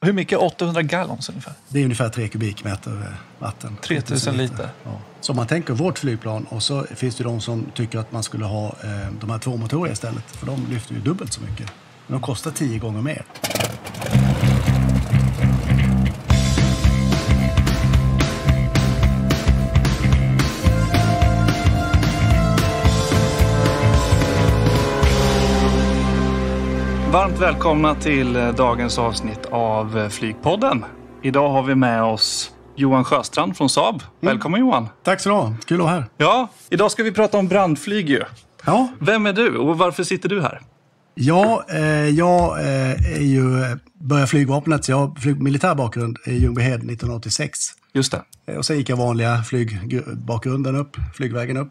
Hur mycket? är 800 gallons ungefär? Det är ungefär 3 kubikmeter eh, vatten. 3000 liter? Ja. Så om man tänker vårt flygplan och så finns det de som tycker att man skulle ha eh, de här två tvåmotoriga istället för de lyfter ju dubbelt så mycket. Men de kostar tio gånger mer. Varmt välkomna till eh, dagens avsnitt av eh, Flygpodden. Idag har vi med oss Johan Sjöstrand från Saab. Mm. Välkommen mm. Johan! Tack så du ha. Kul att vara här. Ja, idag ska vi prata om brandflyg ju. Ja. Vem är du och varför sitter du här? Ja, eh, jag eh, är ju, började flygvapnet, så jag har flyg, militär bakgrund i Ljungbyhed 1986. Just det. Och sen gick jag vanliga flygbakgrunden upp, flygvägen upp.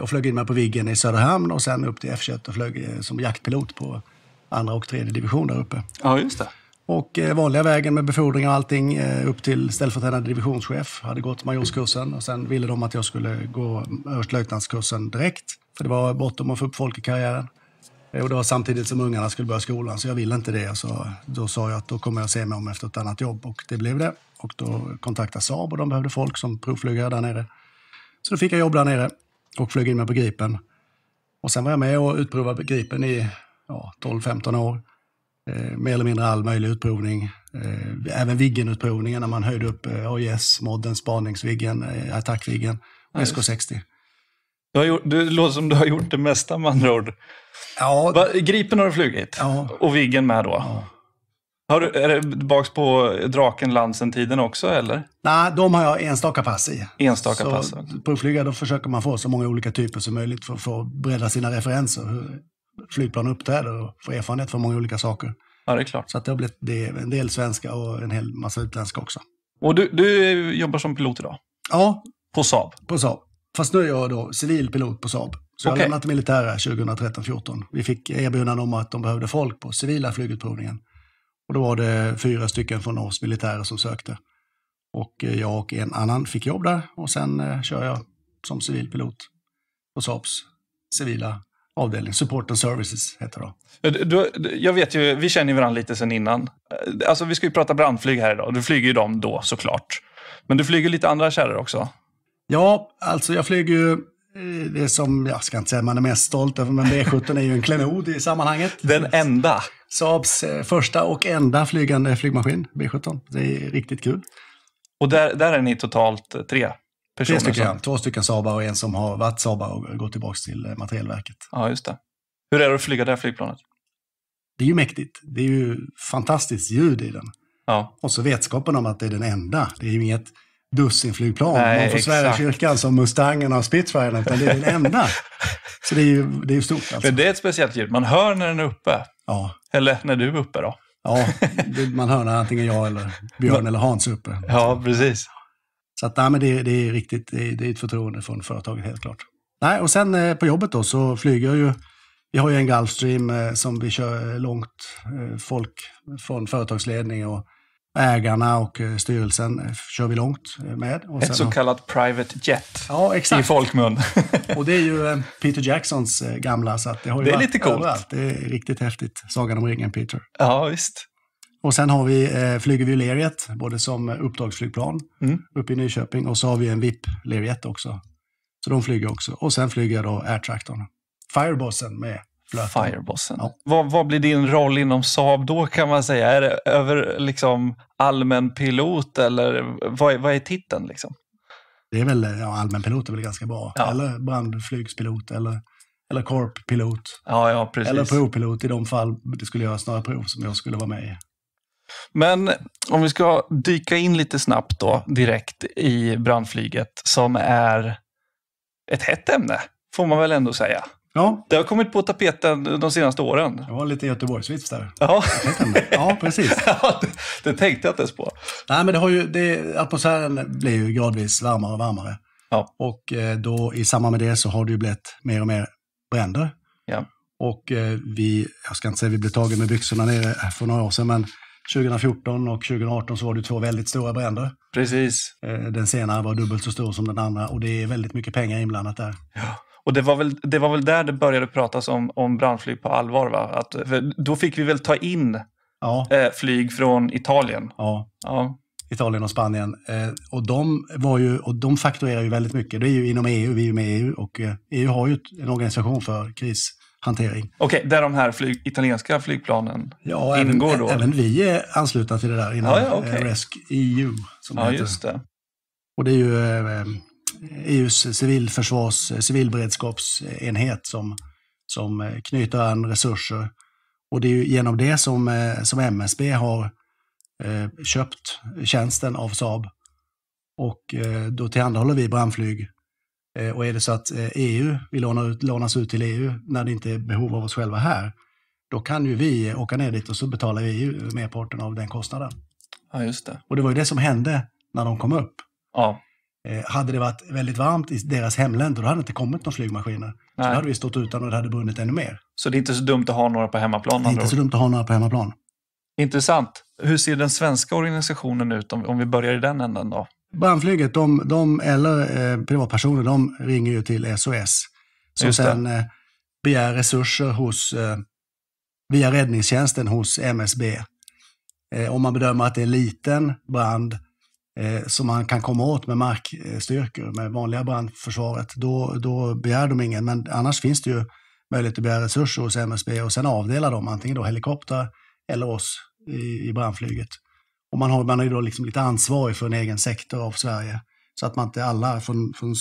och flög in mig på Viggen i Söderhamn och sen upp till F21 och flög som jaktpilot på andra och tredje division där uppe. Ja, just det. Och eh, vanliga vägen med befordring och allting eh, upp till ställföreträdande divisionschef. Hade gått majorskursen och sen ville de att jag skulle gå överstelöjtnantskursen direkt. För det var bortom att få upp folk i karriären. Eh, och det var samtidigt som ungarna skulle börja skolan, så jag ville inte det. Så då sa jag att då kommer jag se mig om efter ett annat jobb och det blev det. Och då kontaktade Saab och de behövde folk som provflygare där nere. Så då fick jag jobb där nere och flög in mig på Gripen. Och sen var jag med och utprovade Gripen i ja, 12-15 år. Eh, mer eller mindre all möjlig utprovning. Eh, även utprovningen när man höjde upp eh, AIS-modden, spaningsviggen, eh, attackviggen och ja, SK60. Du har gjort, det låter som du har gjort det mesta med andra ord. Ja. Va, gripen har du flugit ja. och Viggen med då. Ja. Har du, är det tillbaka på draken, lansen-tiden också eller? Nej, de har jag enstaka pass i. Enstaka så pass? Provflyga, då försöker man få så många olika typer som möjligt för, för att bredda sina referenser. Hur, flygplan uppträder och få erfarenhet från många olika saker. Ja, det är klart. Så att det har blivit det, en del svenska och en hel massa utländska också. Och du, du jobbar som pilot idag? Ja. På Saab? På Saab. Fast nu är jag då civil pilot på Saab. Så okay. jag lämnade militära 2013-14. Vi fick erbjudande om att de behövde folk på civila flygutprovningen. Och då var det fyra stycken från oss militärer som sökte. Och eh, jag och en annan fick jobb där och sen eh, kör jag som civilpilot på Saabs civila avdelning, Support and Services heter det. Du, jag vet ju, vi känner ju varandra lite sen innan. Eh, alltså, vi ska ju prata brandflyg här idag. Du flyger ju dem då såklart. Men du flyger lite andra kärror också. Ja, alltså jag flyger ju eh, det som, jag ska inte säga att man är mest stolt över, men B17 är ju en klenod i sammanhanget. Den enda. Saabs eh, första och enda flygande flygmaskin, B17. Det är riktigt kul. Och där, där är ni totalt tre Personer, Tre stycken, ja. Två stycken Saabar och en som har varit Saabar och gått tillbaka till eh, materielverket. Ja, just det. Hur är det att flyga det här flygplanet? Det är ju mäktigt. Det är ju fantastiskt ljud i den. Ja. Och så vetskapen om att det är den enda. Det är ju inget dussinflygplan. Nej, Man får svära kyrkan som Mustangen och Spitfiren, utan det är den enda. Så det är ju, det är ju stort. Alltså. Men det är ett speciellt ljud. Man hör när den är uppe. Ja. Eller när du är uppe då. Ja, man hör när antingen jag eller Björn eller Hans är uppe. Ja, precis. Så att, nej, men det, det är riktigt, det, det är ett förtroende från företaget helt klart. Nej, och sen eh, på jobbet då så flyger jag ju vi har ju en Gulfstream eh, som vi kör eh, långt. Eh, folk från företagsledning och ägarna och eh, styrelsen eh, kör vi långt med. Ett så kallat private jet ja, exakt. i folkmun. och det är ju Peter Jacksons gamla, så det har ju det är lite coolt. Överallt. Det är riktigt häftigt. Sagan om ringen, Peter. Ja, visst. Och sen har vi, eh, flyger vi Leriet, både som uppdragsflygplan mm. uppe i Nyköping och så har vi en VIP Leriet också. Så de flyger också. Och sen flyger jag då AirTraktorn. Firebossen med flöten. Firebossen. Ja. Vad, vad, blir din roll inom Saab då kan man säga? Är det över liksom allmän pilot eller vad, vad är titeln? Liksom? Det är väl, ja, allmän pilot är väl ganska bra. Ja. Eller brandflygspilot eller eller korppilot. Ja, ja, eller provpilot i de fall det skulle göras några prov som jag skulle vara med i. Men om vi ska dyka in lite snabbt då direkt i brandflyget som är ett hett ämne, får man väl ändå säga. Ja. Det har kommit på tapeten de senaste åren. Det var lite Göteborgsvits där. Ja, ja precis. det, tänkte jag inte ens på. Nej, men det har ju, det, atmosfären blir ju gradvis varmare och varmare. Ja. Och eh, då i samband med det så har det ju blivit mer och mer bränder. Ja. Och eh, vi, jag ska inte säga att vi blev tagna med byxorna nere för några år sedan, men 2014 och 2018 så var det två väldigt stora bränder. Precis. Eh, den senare var dubbelt så stor som den andra och det är väldigt mycket pengar inblandat där. Ja. Och det var, väl, det var väl där det började pratas om, om brandflyg på allvar? Va? Att, då fick vi väl ta in ja. eh, flyg från Italien? Ja. ja. Italien och Spanien. Eh, och, de var ju, och de fakturerar ju väldigt mycket. Det är ju inom EU, vi är ju med i EU och EU eh, e har ju en organisation för kris hantering. Okej, okay, där de här flyg, italienska flygplanen ja, ingår även, då? även vi är anslutna till det där inom ah, ja, okay. Eh, RESC EU. Som ja, just det. Och det är ju EUs eh, e civilförsvars, eh, civilberedskapsenhet som, som knyter an resurser. Och det är ju genom det som, som MSB har köpt tjänsten av Saab. Och då tillhandahåller vi brandflyg Eh, och är det så att EU, eh, e vill lånar ut, lånas ut till EU när det inte är behov av oss själva här, då kan ju vi eh, åka ner dit och så betalar EU merparten av den kostnaden. Ja, just det. Och det var ju det som hände när de kom upp. Ja. hade det varit väldigt varmt i deras hemländer, då hade det inte kommit några flygmaskiner. Nej. Så då hade vi stått utan och det hade brunnit ännu mer. Så det är inte så dumt att ha några på hemmaplan? Det är inte så dumt att ha några på hemmaplan. Intressant. Hur ser den svenska organisationen ut, om, om vi börjar i den änden då? Brandflyget, de, de eller eh, privatpersoner, de ringer ju till SOS. Som sen eh, begär resurser hos, eh, via räddningstjänsten hos MSB. Eh, om man bedömer att det är liten brand eh, som man kan komma åt med markstyrkor, med vanliga brandförsvaret, då, då begär de ingen. Men annars finns det ju möjlighet att begära resurser hos MSB och sen avdela dem, antingen då helikoptrar eller oss i, i brandflyget. Och man, har, man är då liksom lite ansvarig för en egen sektor av Sverige. Så att man inte alla från, från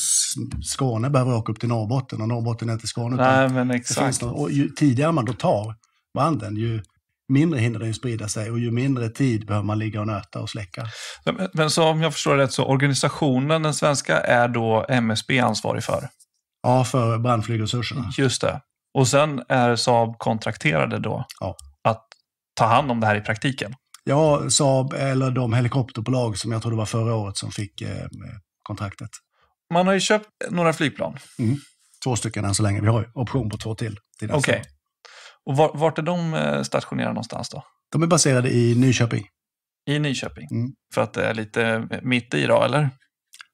Skåne behöver åka upp till Norrbotten och Norrbotten är inte Skåne. Nej, men exakt. Någon, och ju tidigare man då tar branden, ju mindre hinner den sprida sig och ju mindre tid behöver man ligga och nöta och släcka. Men, så om jag förstår det rätt, så organisationen, den svenska, är då MSB ansvarig för? Ja, för brandflygresurserna. Just det. Och sen är Saab kontrakterade då ja. att ta hand om det här i praktiken? Ja, Saab eller de helikopterbolag som jag tror det var förra året som fick eh, kontraktet. Man har ju köpt några flygplan. Mm. Två stycken än så länge. Vi har ju option på två till. till Okej. Okay. Och var, vart är de eh, stationerade någonstans då? De är baserade i Nyköping. I Nyköping? Mm. För att det är lite eh, mitt i då, eller?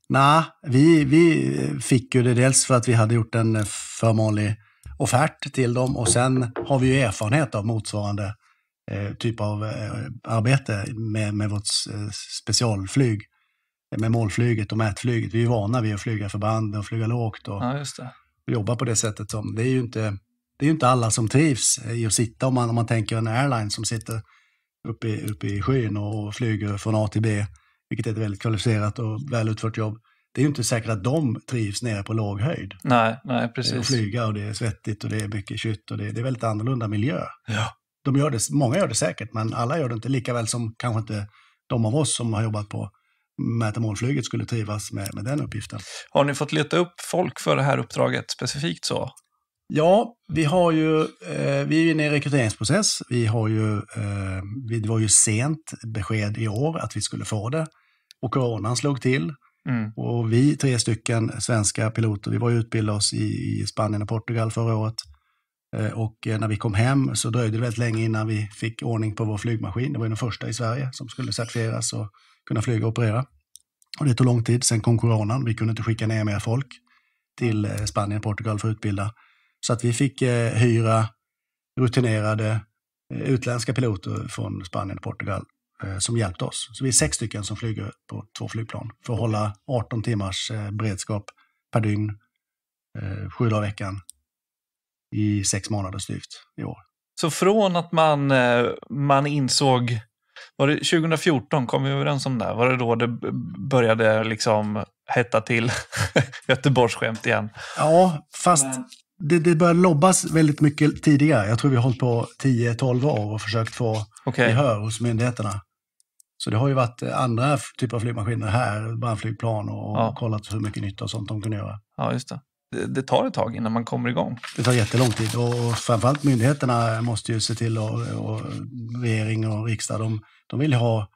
Nej, vi, vi fick ju det dels för att vi hade gjort en förmånlig offert till dem och sen har vi ju erfarenhet av motsvarande Eh, typ av eh, arbete med, med vårt eh, specialflyg, med målflyget och mätflyget. Vi är vana vid att flyga förband och flyga lågt och ja, jobba på det sättet. Som, det är ju inte, det är inte alla som trivs i att sitta, om man, om man tänker en airline som sitter uppe i, uppe i skyn och flyger från A till B, vilket är ett väldigt kvalificerat och väl utfört jobb. Det är ju inte säkert att de trivs nere på låg höjd. Nej, nej precis. Det är att flyga och det är svettigt och det är mycket kytt och det är, det är väldigt annorlunda miljö. Ja de gör det, många gör det säkert, men alla gör det inte. Lika väl som kanske inte de av oss som har jobbat på Mätarmålflyget skulle trivas med, med den uppgiften. Har ni fått leta upp folk för det här uppdraget specifikt så? Ja, vi har ju, eh, vi är inne i rekryteringsprocess. Vi har ju, eh, det var ju sent besked i år att vi skulle få det och coronan slog till. Mm. Och vi tre stycken svenska piloter, vi var ju utbildade oss i, i Spanien och Portugal förra året. Eh, och eh, när vi kom hem så dröjde det väldigt länge innan vi fick ordning på vår flygmaskin. Det var den första i Sverige som skulle certifieras och kunna flyga och operera. Och det tog lång tid. Sen kom coronan. Vi kunde inte skicka ner mer folk till eh, Spanien, och Portugal för att utbilda. Så att vi fick hyra rutinerade utländska piloter från Spanien och Portugal som hjälpte oss. Så vi är sex stycken som flyger på två flygplan för att hålla 18 timmars beredskap per dygn, sju dagar i veckan, i sex månader styvt i år. Så från att man, eh, man insåg, var det 2014, kom vi överens om det? Var det då det började liksom hetta till Göteborgsskämt igen? Ja, fast Men... det, det började lobbas väldigt mycket tidigare. Jag tror vi har hållit på 10-12 år och försökt få okay. gehör hos myndigheterna. Så det har ju varit andra typer av flygmaskiner här, brandflygplan och, ja. kollat hur mycket nytta och sånt de kunde göra. Ja, just det det, tar ett tag innan man kommer igång. Det tar jättelång tid och framförallt myndigheterna måste ju se till och, och regering och riksdag, de, de vill ha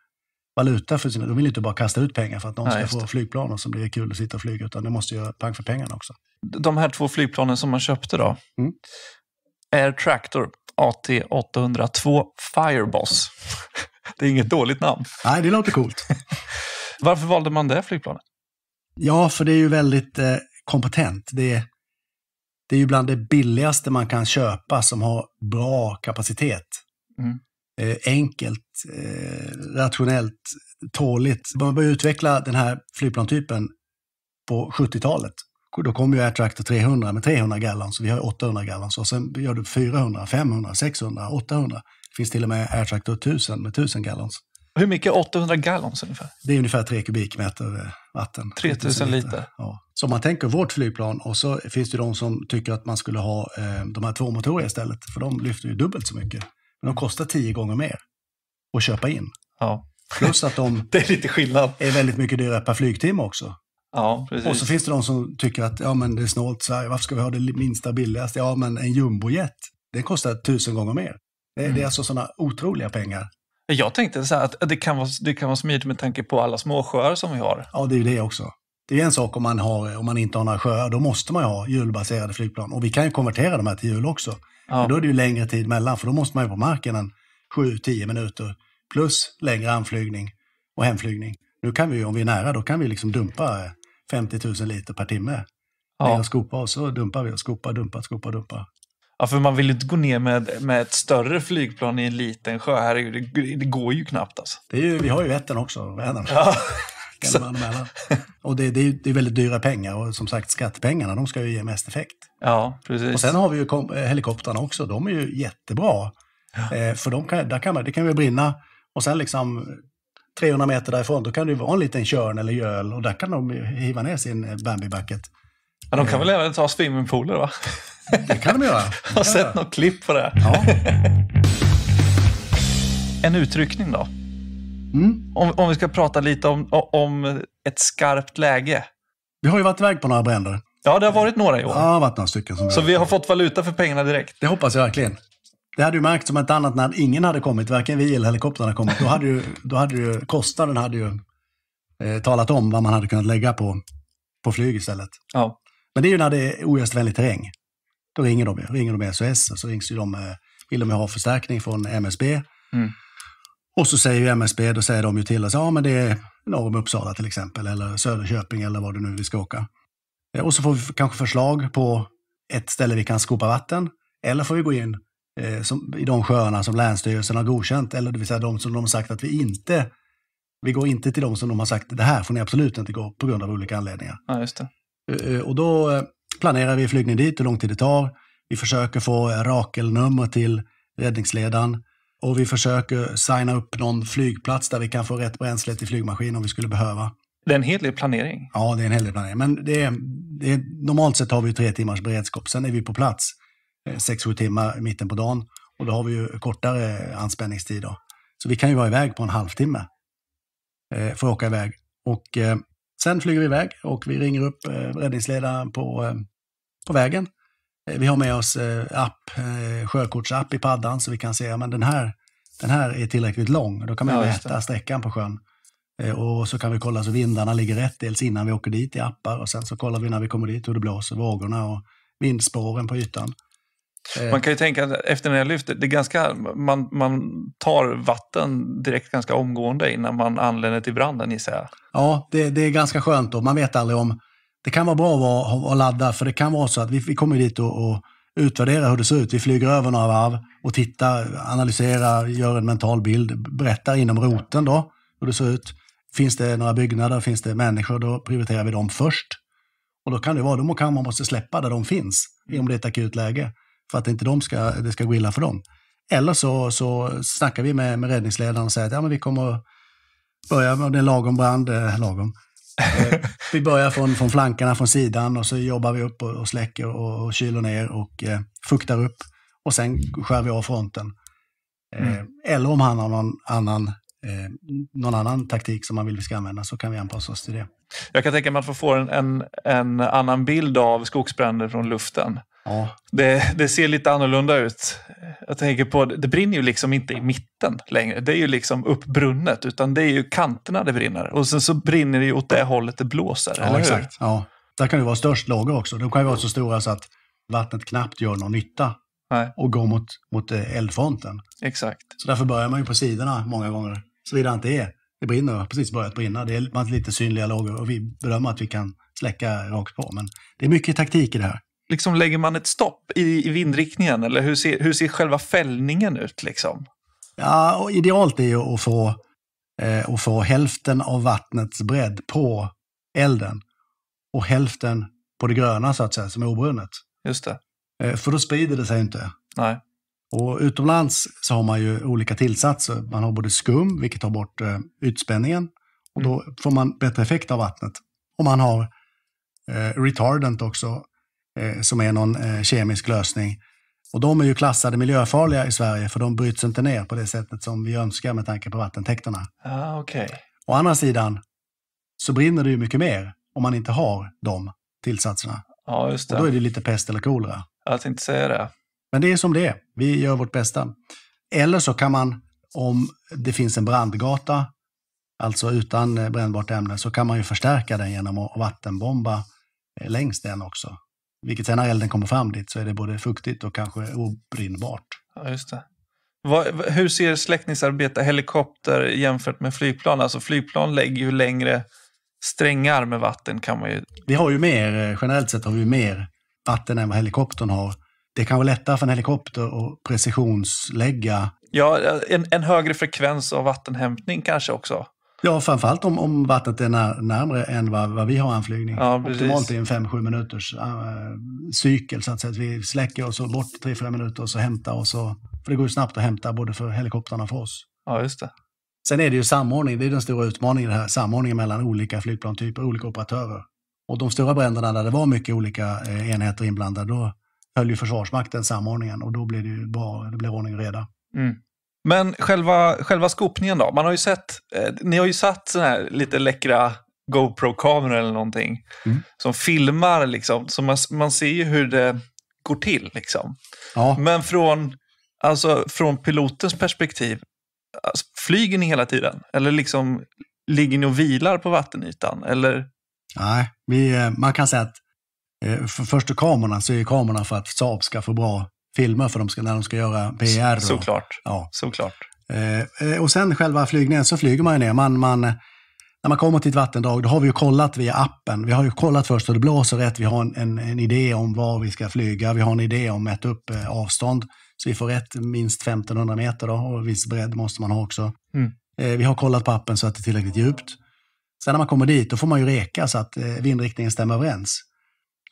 valuta för sina... De vill inte bara kasta ut pengar för att någon ja, ska få flygplan och så blir det kul att sitta och flyga, utan de måste göra pang för pengarna också. De här två flygplanen som man köpte då, mm. Air Tractor AT802 Fireboss. Det är inget dåligt namn. Nej, det låter coolt. Varför valde man det flygplanet? Ja, för det är ju väldigt eh, kompetent. Det är, det är ju bland det billigaste man kan köpa som har bra kapacitet. Mm. Eh, enkelt, eh, rationellt, tåligt. Man började utveckla den här flygplantypen på 70-talet. Då kom ju Air 300 med 300 gallon, så vi har 800 gallon. Så sen gör du 400, 500, 600, 800. Det finns till och med Air 1000 med 1000 gallons. Hur mycket är 800 gallons ungefär? Det är ungefär 3 kubikmeter eh, vatten. 3000 liter? Ja. Så om man tänker vårt flygplan och så finns det de som tycker att man skulle ha eh, de här två tvåmotoriga istället, för de lyfter ju dubbelt så mycket. Men de kostar tio gånger mer att köpa in. Ja. Plus att de det är, lite skillnad. är väldigt mycket dyrare per flygtimme också. Ja, precis. Och så finns det de som tycker att ja, men det är snålt Sverige, varför ska vi ha det minsta billigaste? Ja, men en jumbojet, den kostar tusen gånger mer. Det, mm. det är mm. alltså sådana otroliga pengar jag tänkte så att det kan, vara, det kan vara smidigt med tanke på alla småsjöar som vi har. Ja, det är ju det också. Det är en sak om man, har, om man inte har några sjöar, då måste man ju ha hjulbaserade flygplan. Och vi kan ju konvertera de här till hjul också. Ja. Men då är det ju längre tid mellan, för då måste man ju på marken en 7-10 minuter plus längre anflygning och hemflygning. Nu kan vi ju, om vi är nära, då kan vi liksom dumpa 50 000 liter per timme. Ja. Ner och skopa och så dumpar vi och skopar, dumpar, skopar, dumpar. Ja, för man vill ju inte gå ner med, med ett större flygplan i en liten sjö. Herregud, det, det går ju knappt alltså. Det är ju, vi har ju Vättern också, Vänern. Ja. Och det, det, är, det är väldigt dyra pengar och som sagt skattepengarna de ska ju ge mest effekt. Ja, precis. Och sen har vi ju eh, helikoptrarna också, de är ju jättebra. Ja. Eh, för de kan, där kan man, det kan ju brinna och sen liksom 300 meter därifrån då kan det ju vara en liten körn eller göl och där kan de hiva ner sin Bambi-bucket. Ja, de kan eh. väl även ta swimmingpooler va? Det kan de göra. jag har sett något klipp på det. Ja. en utryckning då? Mm. Om, om vi ska prata lite om, om ett skarpt läge. Vi har ju varit iväg på några bränder. Ja, det har varit några i år. Ja, varit några stycken. Som så vi har fått valuta för pengarna direkt. Det hoppas jag verkligen. Det hade ju märkt som ett annat när ingen hade kommit, varken vi eller helikoptrarna kommit. Då hade ju, då hade ju kostnaden hade ju, eh, talat om vad man hade kunnat lägga på, på flyg istället. Ja. Men det är ju när det är ogästvänlig terräng. Då ringer de Ringer de SOS och så rings de, eh, vill de ha förstärkning från MSB. Mm. Och så säger ju MSB, då säger de ju till oss, ja men det är norr om Uppsala till exempel, eller Söderköping eller vad det nu vi ska åka. Eh, och så får vi kanske förslag på ett ställe vi kan skopa vatten, eller får vi gå in eh, som, i de sjöarna som Länsstyrelsen har godkänt, eller det vill säga de som de har sagt att vi inte, vi går inte till de som de har sagt, det här får ni absolut inte gå på grund av olika anledningar. Ja, just det. Eh, och då planerar vi flygning dit, hur lång tid det tar. Vi försöker få Rakelnummer till räddningsledaren och vi försöker signa upp någon flygplats där vi kan få rätt bränsle till flygmaskin om vi skulle behöva. Det är en hel del planering. Ja, det är en hel del planering. Men det är, det är, normalt sett har vi tre timmars beredskap. Sen är vi på plats eh, sex sju timmar i mitten på dagen och då har vi ju kortare anspänningstid. Då. Så vi kan ju vara iväg på en halvtimme eh, för att åka iväg. Och, eh, sen flyger vi iväg och vi ringer upp eh, räddningsledaren på eh, på vägen. Eh, vi har med oss eh, app, eh, sjökortsapp i paddan så vi kan se, ja men den här, den här är tillräckligt lång. Då kan man ja, mäta sträckan på sjön. Och så kan vi kolla så vindarna ligger rätt, dels innan vi åker dit i appar och sen så kollar vi när vi kommer dit hur det blåser, vågorna och vindspåren på ytan. Man kan ju tänka att efter när jag lyfter, det är ganska, man, man tar vatten direkt ganska omgående innan man anländer till branden gissar jag. Ja, det, det är ganska skönt då. Man vet aldrig om det kan vara bra att, att ladda, för det kan vara så att vi, vi kommer dit och, och utvärdera hur det ser ut. Vi flyger över några varv och tittar, analyserar, gör en mental bild, berättar inom roten då hur det ser ut. Finns det några byggnader, finns det människor, då prioriterar vi dem först. Och då kan det vara, då kan man måste släppa där de finns, om det är ett akut läge, för att inte de ska, det ska gå illa för dem. Eller så, så snackar vi med, med räddningsledaren och säger att ja, men vi kommer börja med en lagom brand, eh, lagom, Eh, vi börjar från, från flankarna, från sidan och så jobbar vi upp och, och släcker och, och kyler ner och eh, fuktar upp. Och sen skär vi av fronten. Eh, mm. Eller om han har någon annan, eh, någon annan taktik som han vill vi ska använda så kan vi anpassa oss till det. Jag kan tänka mig att man får en, en, en annan bild av skogsbränder från luften Ja. Det, det, ser lite annorlunda ut. Jag tänker på, det brinner ju liksom inte i mitten längre. Det är ju liksom uppbrunnet, utan det är ju kanterna det brinner. Och sen så brinner det ju åt det hållet det blåser, ja, eller exakt. hur? Exakt. Ja, Där kan det vara störst lager också. De kan ju vara så stora så att vattnet knappt gör någon nytta Nej. och går mot, mot eh, eldfronten. Exakt. Så därför börjar man ju på sidorna många gånger, såvida det inte är det brinner, precis börjat brinna. Det är lite synliga lager. och vi bedömer att vi kan släcka rakt på. Men det är mycket taktik i det här liksom lägger man ett stopp i, i vindriktningen? Eller hur ser, hur ser själva fällningen ut? Liksom? Ja, och idealt är ju att få, eh, att få hälften av vattnets bredd på elden och hälften på det gröna, så att säga, som är obrunnet. Just det. Eh, för då sprider det sig inte. Nej. Och utomlands så har man ju olika tillsatser. Man har både skum, vilket tar bort eh, ytspänningen, och då mm. får man bättre effekt av vattnet. Och man har eh, retardant också, Eh, som är någon eh, kemisk lösning. Och de är ju klassade miljöfarliga i Sverige för de bryts inte ner på det sättet som vi önskar med tanke på vattentäkterna. Ah, okay. Å andra sidan så brinner det ju mycket mer om man inte har de tillsatserna. Ja, just det. Och då är det lite pest eller kolera. Jag tänkte säga det. Men det är som det är. Vi gör vårt bästa. Eller så kan man, om det finns en brandgata, alltså utan brännbart ämne, så kan man ju förstärka den genom att vattenbomba eh, längs den också. Vilket sen när elden kommer fram dit så är det både fuktigt och kanske obrinnbart. Ja, just det. Vad, hur ser släckningsarbete helikopter jämfört med flygplan? Alltså flygplan lägger ju längre strängar med vatten kan man ju... Vi har ju mer, eh, generellt sett har vi mer vatten än vad helikoptern har. Det kan vara lättare för en helikopter att precisionslägga. Ja, en, en högre frekvens av vattenhämtning kanske också? Ja, framförallt om, om vattnet är när, närmre än vad, vad vi har anflygning. Ja, Optimalt är en 5-7 minuters äh, cykel, så att, säga, att vi släcker och så bort 3-4 minuter och så hämtar och så... För det går ju snabbt att hämta både för helikoptrarna och för oss. Ja, just det. Sen är det ju samordning, det är den stora utmaningen det här, samordningen mellan olika flygplantyper, olika operatörer. Och de stora bränderna där det var mycket olika eh, enheter inblandade, då höll ju Försvarsmakten samordningen och då blev det ju bra, det blev ordning och reda. Mm. Men själva, själva skopningen då? Man har ju sett, eh, ni har ju satt såna här lite läckra GoPro-kameror eller någonting mm. som filmar. Liksom. Så man, man ser ju hur det går till. Liksom. Ja. Men från, alltså, från pilotens perspektiv, alltså, flyger ni hela tiden? Eller liksom, ligger ni och vilar på vattenytan? Eller? Nej, vi, eh, man kan säga att eh, för först och kamerorna så är kamerorna för att Saab ska få bra filmer för de ska, när de ska göra PR. Så, såklart. Och, ja. såklart. Eh, eh, och sen själva flygningen, så flyger man ju ner. Man, man, när man kommer till ett vattendrag, då har vi ju kollat via appen. Vi har ju kollat först hur det blåser rätt. Vi har en, en, en idé om var vi ska flyga. Vi har en idé om att mäta upp eh, avstånd. Så vi får rätt minst 1500 meter då, och viss bredd måste man ha också. Mm. Eh, vi har kollat på appen så att det är tillräckligt djupt. Sen när man kommer dit, då får man ju reka så att eh, vindriktningen stämmer överens.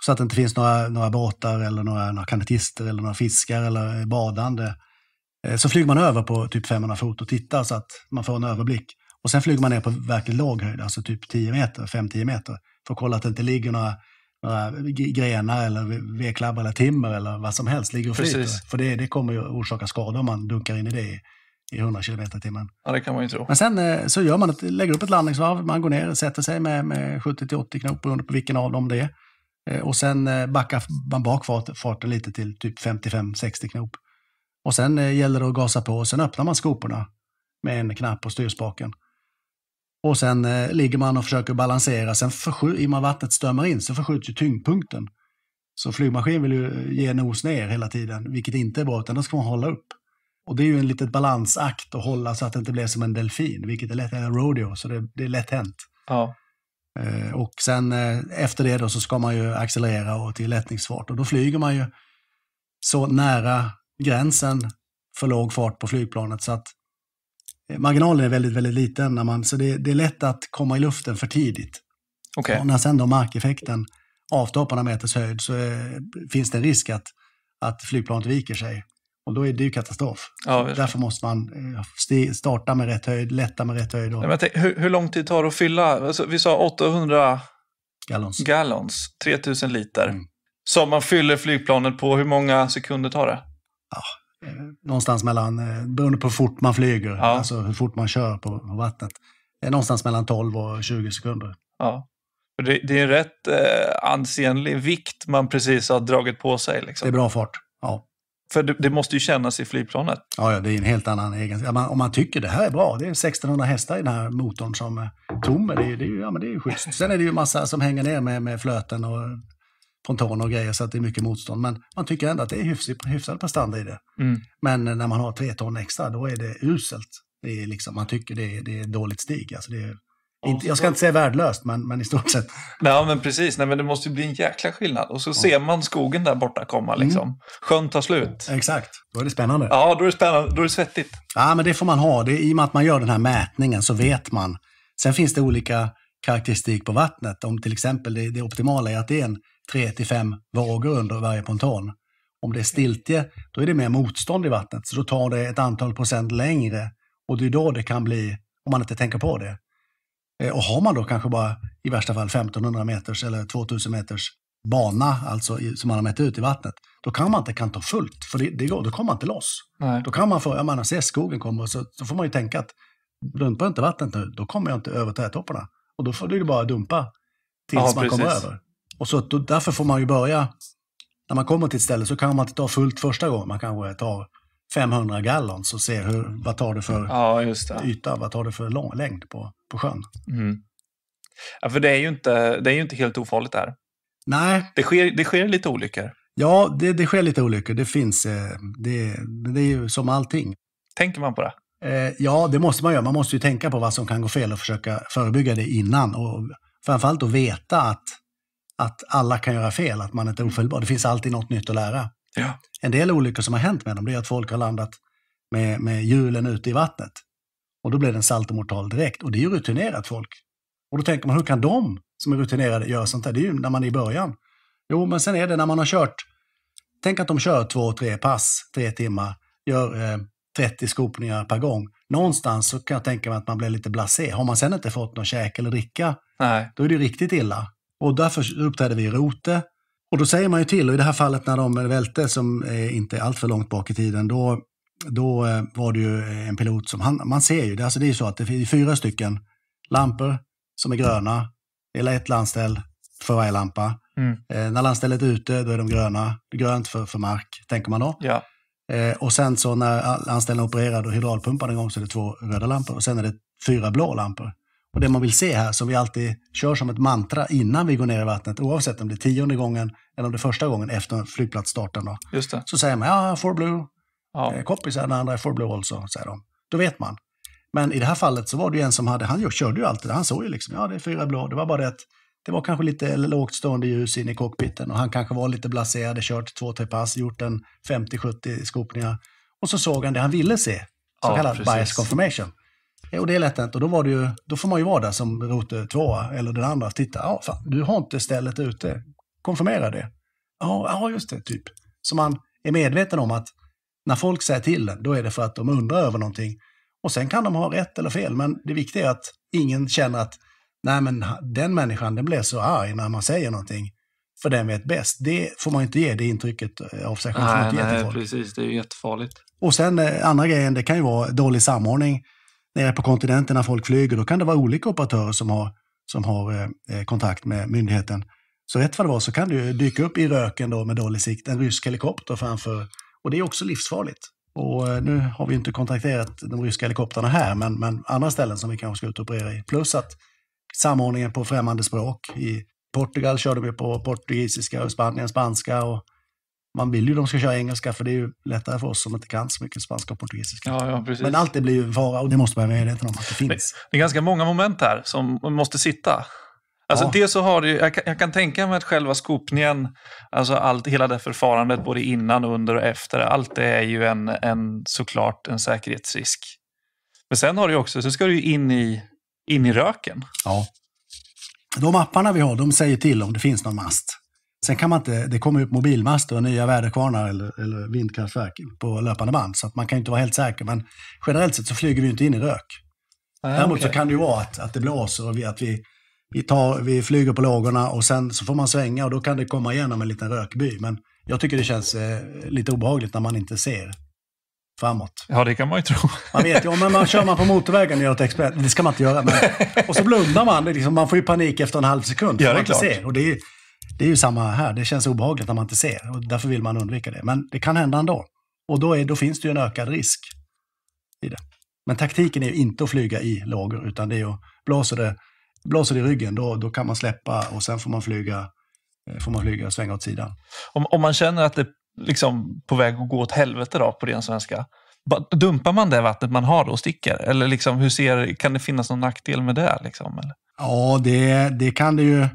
Så att det inte finns några, några båtar eller några, några kanatister eller några fiskar eller badande. Eh, så flyger man över på typ 500 fot och tittar så att man får en överblick. Och sen flyger man ner på verkligt låg höjd, alltså typ 10 meter, 5-10 meter, för att kolla att det inte ligger några, några grenar eller vedklabbar eller timmer eller vad som helst ligger och flyter. Precis. För det, det kommer ju orsaka skador om man dunkar in i det i 100 km i timmen. Ja, det kan man ju tro. Men sen eh, så gör man ett, lägger upp ett landningsvarv, man går ner, och sätter sig med, med 70-80 knop beroende på vilken av dem det är. Eh, och sen eh, backar man bak farten lite till typ 55-60 knop. Och sen eh, gäller det att gasa på och sen öppnar man skoporna med en knapp på styrspaken. Och sen ligger man och försöker balansera. Sen förskjut, i och med att vattnet strömmar in så förskjuts ju tyngdpunkten. Så flygmaskinen vill ju ge nos ner hela tiden, vilket inte är bra, utan den ska man hålla upp. Och det är ju en liten balansakt att hålla så att det inte blir som en delfin, vilket är lätt, en rodeo, så det, det är lätt hänt. Ja. Eh, och sen eh, efter det då så ska man ju accelerera och till lättningsfart och då flyger man ju så nära gränsen för låg fart på flygplanet så att eh, marginalen är väldigt, väldigt liten. När man, så det, det är lätt att komma i luften för tidigt. Okay. Och när sen då markeffekten avtar på några meters höjd så är, finns det en risk att, att flygplanet viker sig. Och då är det ju katastrof. Ja, Därför måste man eh, starta med rätt höjd, lätta med rätt höjd. Och... Nej, tänk, hur, hur, lång tid tar det att fylla? Alltså, vi sa 800 gallons, gallons 3000 liter. Mm. Som man fyller flygplanet på, hur många sekunder tar det? Ja, eh, någonstans mellan, eh, beroende på hur fort man flyger, ja. alltså hur fort man kör på, på vattnet. Det är någonstans mellan 12 och 20 sekunder. Ja. Det, det är en rätt eh, ansenlig vikt man precis har dragit på sig. Liksom. Det är bra fart, ja. För det, det, måste ju kännas i flygplanet. Ja, ja, det är en helt annan egenskap. om man tycker det här är bra, det är 1600 hästar i den här motorn som eh, tommer, det är, det är, ja, men det är ju schysst. Sen är det ju massa som hänger ner med, med flöten och ponton och grejer så att det är mycket motstånd. Men man tycker ändå att det är hyfsad, hyfsad prestanda i det. Mm. Men eh, när man har tre ton extra, då är det uselt. Det är liksom, man tycker det är, det är dåligt stig. Alltså det är, inte, jag ska inte säga värdelöst, men, men i stort sett. Nej, men precis. Nej, men det måste ju bli en jäkla skillnad. Och så ja. ser man skogen där borta komma. Mm. Liksom. Mm. Sjön tar slut. Exakt. Då är det spännande. Ja, då är det spännande. Då är det svettigt. Ja, men det får man ha. Det, I och med att man gör den här mätningen så vet man. Sen finns det olika karaktäristik på vattnet. Om till exempel det, det optimala är att det är en 3 till 5 vågor under varje ponton. Om det är stiltje, då är det mer motstånd i vattnet, så då tar det ett antal procent längre. Och det är då det kan bli, om man inte tänker på det, Eh, och har man då kanske bara i värsta fall 1500 meters eller 2000 meters bana, alltså som man har mätt ut i vattnet, då kan man inte kanta fullt, för det, det går, då kommer man inte loss. Nej. Då kan man få, jag menar, se skogen komma så, så får man ju tänka att dumpar inte vattnet nu, då kommer jag inte över trädtopparna. Och då får du ju bara dumpa tills Aha, man precis. kommer över. Och så då, därför får man ju börja, när man kommer till ett ställe så kan man inte ta fullt första gången, man kanske tar 500 gallon så ser hur, vad tar det för ja, det. yta, vad tar det för lång, längd på, på sjön. Mm. Ja, för det är, ju inte, det är ju inte helt ofarligt där. Nej. Det sker, det sker lite olyckor. Ja, det, det sker lite olyckor. Det finns, eh, det, det är ju som allting. Tänker man på det? Eh, ja, det måste man göra. Man måste ju tänka på vad som kan gå fel och försöka förebygga det innan. Och framförallt att veta att, att alla kan göra fel, att man inte är ofelbar. Det finns alltid något nytt att lära. Ja. En del olyckor som har hänt med dem det är att folk har landat med, med hjulen ute i vattnet. Och då blir det en saltomortal direkt. Och det är ju rutinerat folk. Och då tänker man, hur kan de som är rutinerade göra sånt här? Det är ju när man är i början. Jo, men sen är det när man har kört. Tänk att de kör två, tre pass, tre timmar, gör eh, 30 skopningar per gång. Någonstans så kan jag tänka mig att man blir lite blasé. Har man sen inte fått någon käk eller dricka, Nej. då är det riktigt illa. Och därför uppträder vi i rote och då säger man ju till, och i det här fallet när de välte, som inte är alltför långt bak i tiden, då, då eh, var det ju eh, en pilot som, han, man ser ju, det, alltså det är ju så att det är fyra stycken lampor som är gröna, det är ett landställ för varje lampa. Mm. Eh, när landstället är ute, då är de gröna, grönt för, för mark, tänker man då. Ja. och sen så när landställen opererar och hydraulpumpar en gång så är det två röda lampor och sen är det fyra blå lampor på det man vill se här som vi alltid kör som ett mantra innan vi går ner i vattnet, oavsett om det är tionde gången eller om det är första gången efter flygplatsstarten. Då, Just det. Så säger man ja, four blue, ja. Eh, kompisar, den andra är four blue also, säger de. Då vet man. Men i det här fallet så var det ju en som hade, han körde ju alltid, han såg ju liksom, ja det är fyra blå, det var bara det att det var kanske lite lågt stående ljus inne i cockpiten och han kanske var lite blaserad, hade kört två, tre pass, gjort en 50-70 skopningar. Och så såg han det han ville se, så ja, kallad precis. bias confirmation. Jo, det är lätt hänt. Och då, var det ju, då får man ju vara där som rote två eller den andra titta. Ja, fan, du har inte stället ute. Konfirmera det. Ja, ja, just det, typ. Så man är medveten om att när folk säger till en, då är det för att de undrar över någonting. Och sen kan de ha rätt eller fel, men det viktiga är att ingen känner att nej, men den människan den blir så arg när man säger någonting, för den vet bäst. Det får man inte ge det intrycket eh, av sig själv. Nej, nej precis. Det är ju jättefarligt. Och sen eh, andra grejen, det kan ju vara dålig samordning nere på kontinenten när folk flyger, då kan det vara olika operatörer som har, som har eh, eh, kontakt med myndigheten. Så rätt vad det var så kan det ju dyka upp i röken då med dålig sikt en rysk helikopter framför. Och det är också livsfarligt. Och eh, nu har vi inte kontakterat de ryska helikoptrarna här, men, men andra ställen som vi kanske ska ut och operera i. Plus att samordningen på främmande språk. I Portugal körde vi på portugisiska och Spanien spanska och man vill ju de ska köra engelska för det är ju lättare för oss som inte kan så mycket spanska och portugisiska. Ja, ja, men allt det blir ju en fara och det måste man vara medveten om att det finns. Det är ganska många moment här som måste sitta. Alltså ja. det så har du, jag, kan, jag kan tänka mig att själva skopningen, alltså allt, hela det förfarandet både innan, under och efter, allt det är ju en, en, såklart en säkerhetsrisk. Men sen har du också, så ska du in i, in i röken. Ja. De apparna vi har, de säger till om det finns någon mast. Sen kan man inte, det kommer upp mobilmaster och nya väderkvarnar eller, eller vindkraftverk på löpande band, så att man kan inte vara helt säker. Men generellt sett så flyger vi inte in i rök. Ah, Däremot okay. så kan det ju vara att, att det blåser och vi, att vi, vi, tar, vi flyger på lågorna och sen så får man svänga och då kan det komma igenom en liten rökby. Men jag tycker det känns eh, lite obehagligt när man inte ser framåt. Ja, det kan man ju tro. Man vet ju, ja, men man kör man på motorvägen och gör ett experiment, det ska man inte göra. Men, och så blundar man, liksom, man får ju panik efter en halv sekund. Ja, det är klart. Ser. Och det är, det är ju samma här, det känns obehagligt när man inte ser och därför vill man undvika det. Men det kan hända ändå. Och då, är, då finns det ju en ökad risk i det. Men taktiken är ju inte att flyga i lågor, utan det är ju, blåser det, blåser det i ryggen, då, då kan man släppa och sen får man flyga, eh, får man flyga och svänga åt sidan. Om, om man känner att det liksom på väg att gå åt helvete då, på ren svenska, dumpar man det vattnet man har då och sticker? Eller liksom, hur ser, kan det finnas någon nackdel med det? Liksom, eller? Ja, det, det kan det ju.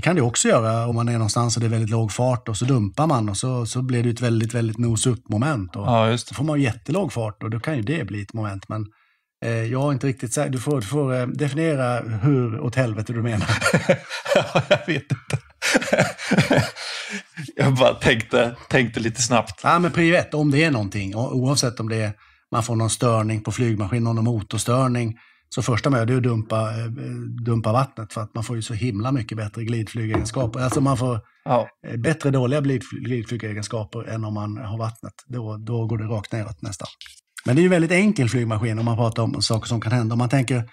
Det kan det också göra om man är någonstans och det är väldigt låg fart och så dumpar man och så, så blir det ett väldigt, väldigt nos upp-moment. Ja, då får man jättelåg fart och då kan ju det bli ett moment. Men eh, jag har inte riktigt sagt, Du får, du får eh, definiera hur åt helvete du menar. ja, jag vet inte. jag bara tänkte, tänkte lite snabbt. Ja, men prio om det är någonting, oavsett om det är man får någon störning på flygmaskinen, någon motorstörning, så första man gör det är att dumpa, eh, dumpa vattnet för att man får ju så himla mycket bättre glidflygegenskaper. Alltså man får ja. Eh, bättre dåliga glidflygegenskaper än om man har vattnet. Då, då går det rakt neråt nästan. Men det är ju väldigt enkel flygmaskin om man pratar om saker som kan hända. Om man tänker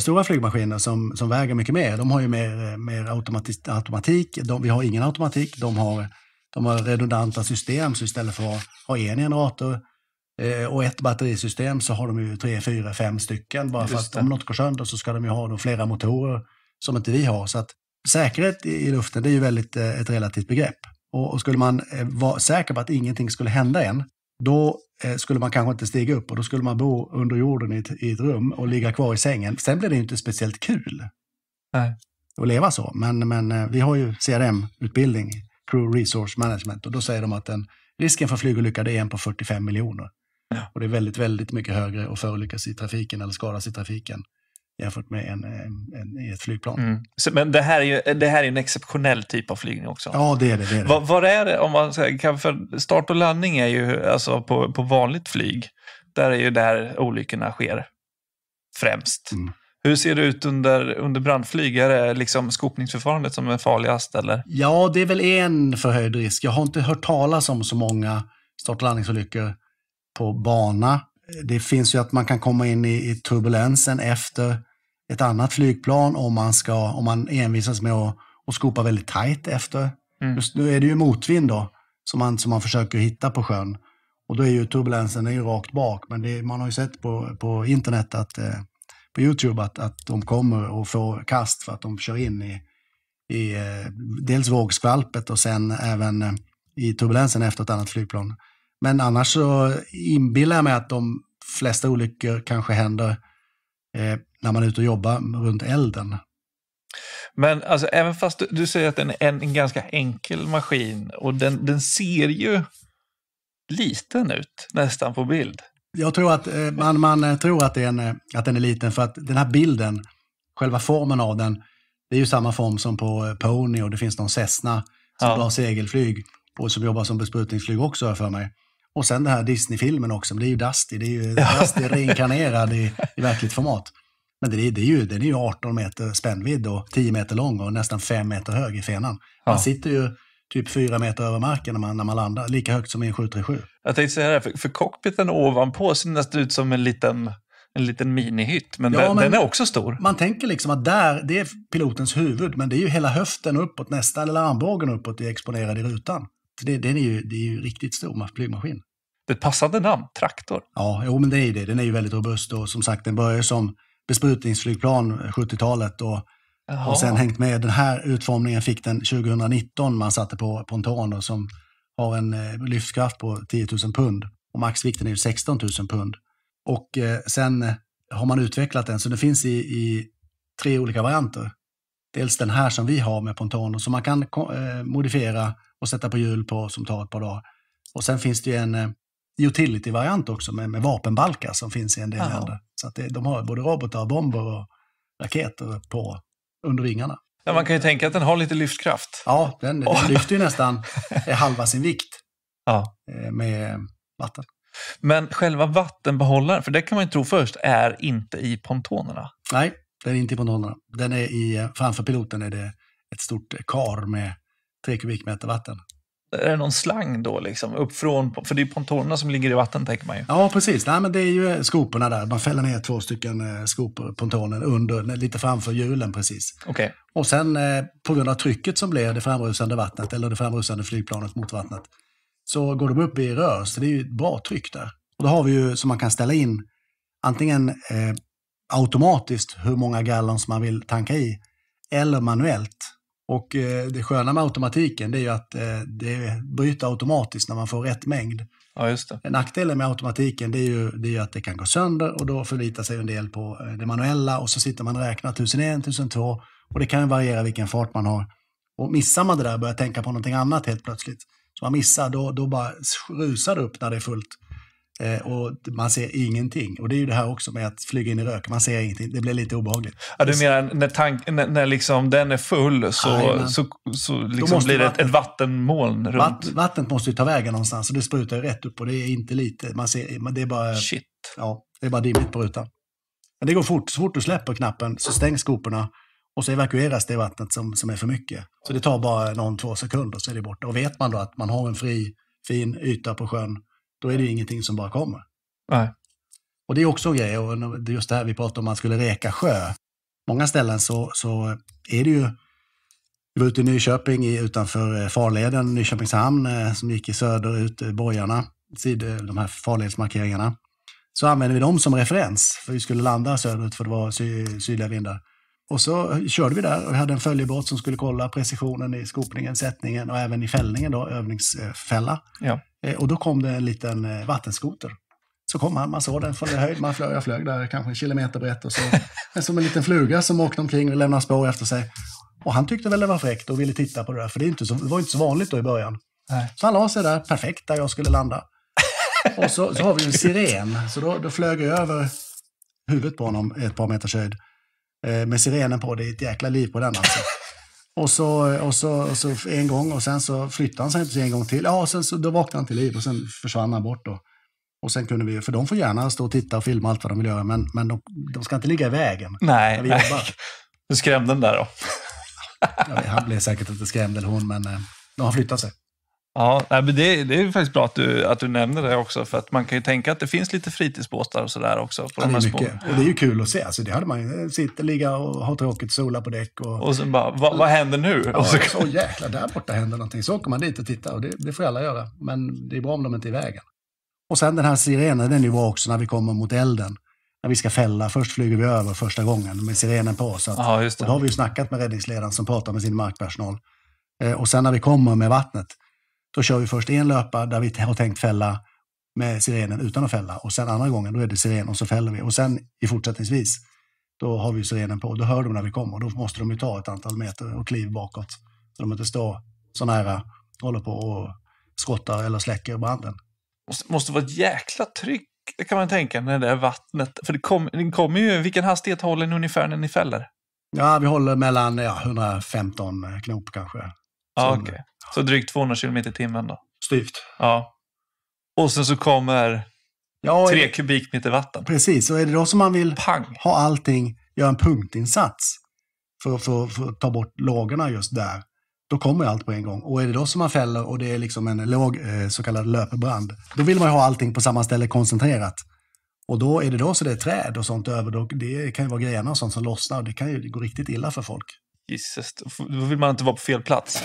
stora flygmaskiner som, som väger mycket mer, de har ju mer, eh, mer automatik. automatik. De, vi har ingen automatik, de har, de har redundanta system, så istället för att ha en generator Eh, och ett batterisystem så har de ju tre, fyra, fem stycken. Bara för att om något går sönder så ska de ju ha då flera motorer som inte vi har. Så att säkerhet i luften, det är ju väldigt eh, ett relativt begrepp. Och, skulle man eh, vara säker på att ingenting skulle hända än, då skulle man kanske inte stiga upp och då skulle man bo under jorden i ett, i ett rum och ligga kvar i sängen. Sen blir det ju inte speciellt kul Nej. att leva så. Men, men vi har ju CRM-utbildning, Crew Resource Management, och då säger de att den, risken för flygolycka är en på 45 miljoner. Och det är väldigt, väldigt mycket högre att förolyckas i trafiken eller skadas i trafiken jämfört med en, en, en, ett flygplan. Mm. Så, men det här, är ju, det här är en exceptionell typ av flygning också. Ja, det är det. det, är det. vad är det om man kan, för start och landning är ju alltså på, på vanligt flyg, där är ju där olyckorna sker främst. Mm. Hur ser det ut under, under brandflyg? Är det liksom skopningsförfarandet som är farligast? Eller? Ja, det är väl en förhöjd risk. Jag har inte hört talas om så många start och landningsolyckor på bana. Det finns ju att man kan komma in i, i turbulensen efter ett annat flygplan om man, ska, om man envisas med att, att skopa väldigt tajt efter. Mm. Just nu är det ju motvind då, som man, som man försöker hitta på sjön. Och då är ju turbulensen är ju rakt bak, men det, man har ju sett på, på internet, att, eh, på Youtube, att, att de kommer och får kast för att de kör in i, i eh, dels vågskvalpet och sen även eh, i turbulensen efter ett annat flygplan. Men annars så inbillar jag mig att de flesta olyckor kanske händer eh, när man är ute och jobbar runt elden. Men alltså, även fast du, du säger att den är en, en, ganska enkel maskin och den, den ser ju liten ut nästan på bild. Jag tror att eh, man, man eh, tror att, det är eh, att den är liten för att den här bilden, själva formen av den, det är ju samma form som på eh, Pony och det finns någon Cessna som ja. drar segelflyg och som jobbar som besprutningsflyg också för mig. Och sen den här Disney-filmen också, det är ju Dusty. Det är ju ja. Dusty reinkarnerad i, i verkligt format. Men det är, det är ju, den är ju 18 meter spännvidd och 10 meter lång och nästan 5 meter hög i fenan. Man ja. sitter ju typ 4 meter över marken när man, när man landar, lika högt som i en 737. Jag tänkte säga det, för, för cockpiten ovanpå ser nästan ut som en liten en liten minihytt, men, ja, den, men den är också stor. Man tänker liksom att där, det är pilotens huvud, men det är ju hela höften uppåt nästan, eller armbågen uppåt, är exponerad i rutan det, den är ju, det är ju riktigt stor flygmaskin. Det är ett passande namn, traktor. Ja, jo, men det är ju det. Den är ju väldigt robust och som sagt, den börjar som besprutningsflygplan 70-talet eh, och, och sen hängt med. Den här utformningen fick den 2019. Man satte på pontan som har en eh, lyftkraft på 10 000 pund och maxvikten är 16 000 pund. Och eh, sen eh, har man utvecklat den, så den finns i, i tre olika varianter. Dels den här som vi har med pontan som man kan eh, modifiera och sätta på hjul på som tar ett par dagar. Och sen finns det ju en eh, utility-variant också med, med, vapenbalkar som finns i en del länder. Så att det, de har både robotar, bomber och raketer på, under vingarna. Ja, man kan ju tänka att den har lite lyftkraft. Ja, den, oh. lyfter ju nästan eh, halva sin vikt ja. Eh, med vatten. Men själva vattenbehållaren, för det kan man ju tro först, är inte i pontonerna? Nej, den är inte i pontonerna. Den är i, framför piloten är det ett stort kar med tre kubikmeter vatten. Är det någon slang då, liksom, uppifrån? För det är ju pontonerna som ligger i vatten, tänker man ju. Ja, precis. Nej, men det är ju eh, skoporna där. Man fäller ner två stycken eh, skopor, pontoner, under, lite framför hjulen precis. Okay. Och sen eh, på grund av trycket som blir det framrusande vattnet, eller det framrusande flygplanet mot vattnet, så går de upp i rör, så det är ju ett bra tryck där. Och då har vi ju, som man kan ställa in, antingen eh, automatiskt hur många gallons man vill tanka i, eller manuellt och eh, det sköna med automatiken det är ju att eh, det bryter automatiskt när man får rätt mängd. Ja, just det. Nackdelen med automatiken det är, ju, det är att det kan gå sönder och då förlitar sig en del på eh, det manuella och så sitter man och räknar 1001, 1002 och det kan ju variera vilken fart man har. Och missar man det där och börjar tänka på någonting annat helt plötsligt, så man missar, då, då bara rusar det upp när det är fullt. Eh, och man ser ingenting. Och det är ju det här också med att flyga in i rök, man ser ingenting. Det blir lite obehagligt. Ja, du menar när, tank, när, när liksom den är full så, ah, så, så liksom blir det vattnet, ett vattenmoln runt? Vatt, vattnet måste ju ta vägen någonstans och det sprutar ju rätt upp och det är inte lite. Man ser, det är bara, Shit. Ja, det är bara dimmigt på rutan. Men det går fort. Så fort du släpper knappen så stängs skoporna och så evakueras det vattnet som, som är för mycket. Så det tar bara någon, två sekunder så är det borta. Och vet man då att man har en fri, fin yta på sjön då är det ju ingenting som bara kommer. Nej. Och det är också en grej, och just det här vi pratade om, man skulle reka sjö. Många ställen så, så är det ju... Vi var ute i Nyköping utanför eh, farleden, Nyköpings hamn eh, som gick i söder ut eh, borgarna, de här farledsmarkeringarna. Så använde vi dem som referens, för vi skulle landa söderut för det var sy sydliga vindar. Och så körde vi där och hade en följebåt som skulle kolla precisionen i skopningen, sättningen och även i fällningen, då, övningsfälla. Ja. Eh, och då kom det en liten eh, vattenskoter. Så kom han, man såg den från höjd, man flög, jag flög där kanske en kilometer brett och så. som en liten fluga som åkte omkring och lämnade spår efter sig. Och han tyckte väl det var fräckt och ville titta på det där, för det, inte så, det var inte så vanligt då i början. Nej. Så han la sig där, perfekt, där jag skulle landa. Och så, så har vi en siren, så då, då flög jag över huvudet på honom ett par meters höjd. Eh, med sirenen på. Det är ett jäkla liv på den alltså. Och så, och, så, och så en gång och sen så flyttade han sig inte en gång till. Ja, sen så, då vaknade han till liv och sen försvann han bort. Då. Och sen kunde vi, för de får gärna stå och titta och filma allt vad de vill göra, men, men de, de ska inte ligga i vägen. Nej, vi nej. Du skrämde den där då? Ja, han blev säkert inte skrämd, eller hon, men eh, de har flyttat sig. Ja, det, det är faktiskt bra att du, att du nämner det också, för att man kan ju tänka att det finns lite fritidsbåtar och sådär också. På ja, de här det är mycket. Och det är ju kul att se. Alltså, det hade man ju, eh, Sitta, ligga och ha tråkigt, sola på däck. Och, och sen bara, vad, vad händer nu? Ja, och så, så jäkla, där borta händer någonting. Så åker man dit och tittar och det, det får alla göra. Men det är bra om de inte är i vägen. Och sen den här sirenen, den är ju bra också när vi kommer mot elden när vi ska fälla. Först flyger vi över första gången med sirenen på. Så att, ja, och då har vi ju snackat med räddningsledaren som pratar med sin markpersonal. Eh, och sen när vi kommer med vattnet, då kör vi först en löpa där vi har tänkt fälla med sirenen utan att fälla och sen andra gången då är det siren och så fäller vi och sen i fortsättningsvis då har vi sirenen på och då hör de när vi kommer. och Då måste de ju ta ett antal meter och kliv bakåt så de inte står så nära håller på och skottar eller släcker branden. Måste, måste vara ett jäkla tryck kan man tänka när det är vattnet, för det kommer kom ju, vilken hastighet håller ni ungefär när ni fäller? Ja, vi håller mellan ja, 115 knop kanske. Ja, okay. Så drygt 200 kilometer i timmen då? Styvt. Ja. Och sen så kommer ja, tre kubikmeter vatten. Precis, och är det då som man vill Pang. ha allting, göra en punktinsats för, att ta bort lågorna just där, då kommer allt på en gång. Och är det då som man fäller och det är liksom en låg eh, så kallad löpbrand, då vill man ju ha allting på samma ställe koncentrerat. Och då är det då så det är träd och sånt över, då, det kan ju vara grenar och sånt som lossnar och det kan ju gå riktigt illa för folk. Jesus, då vill man inte vara på fel plats.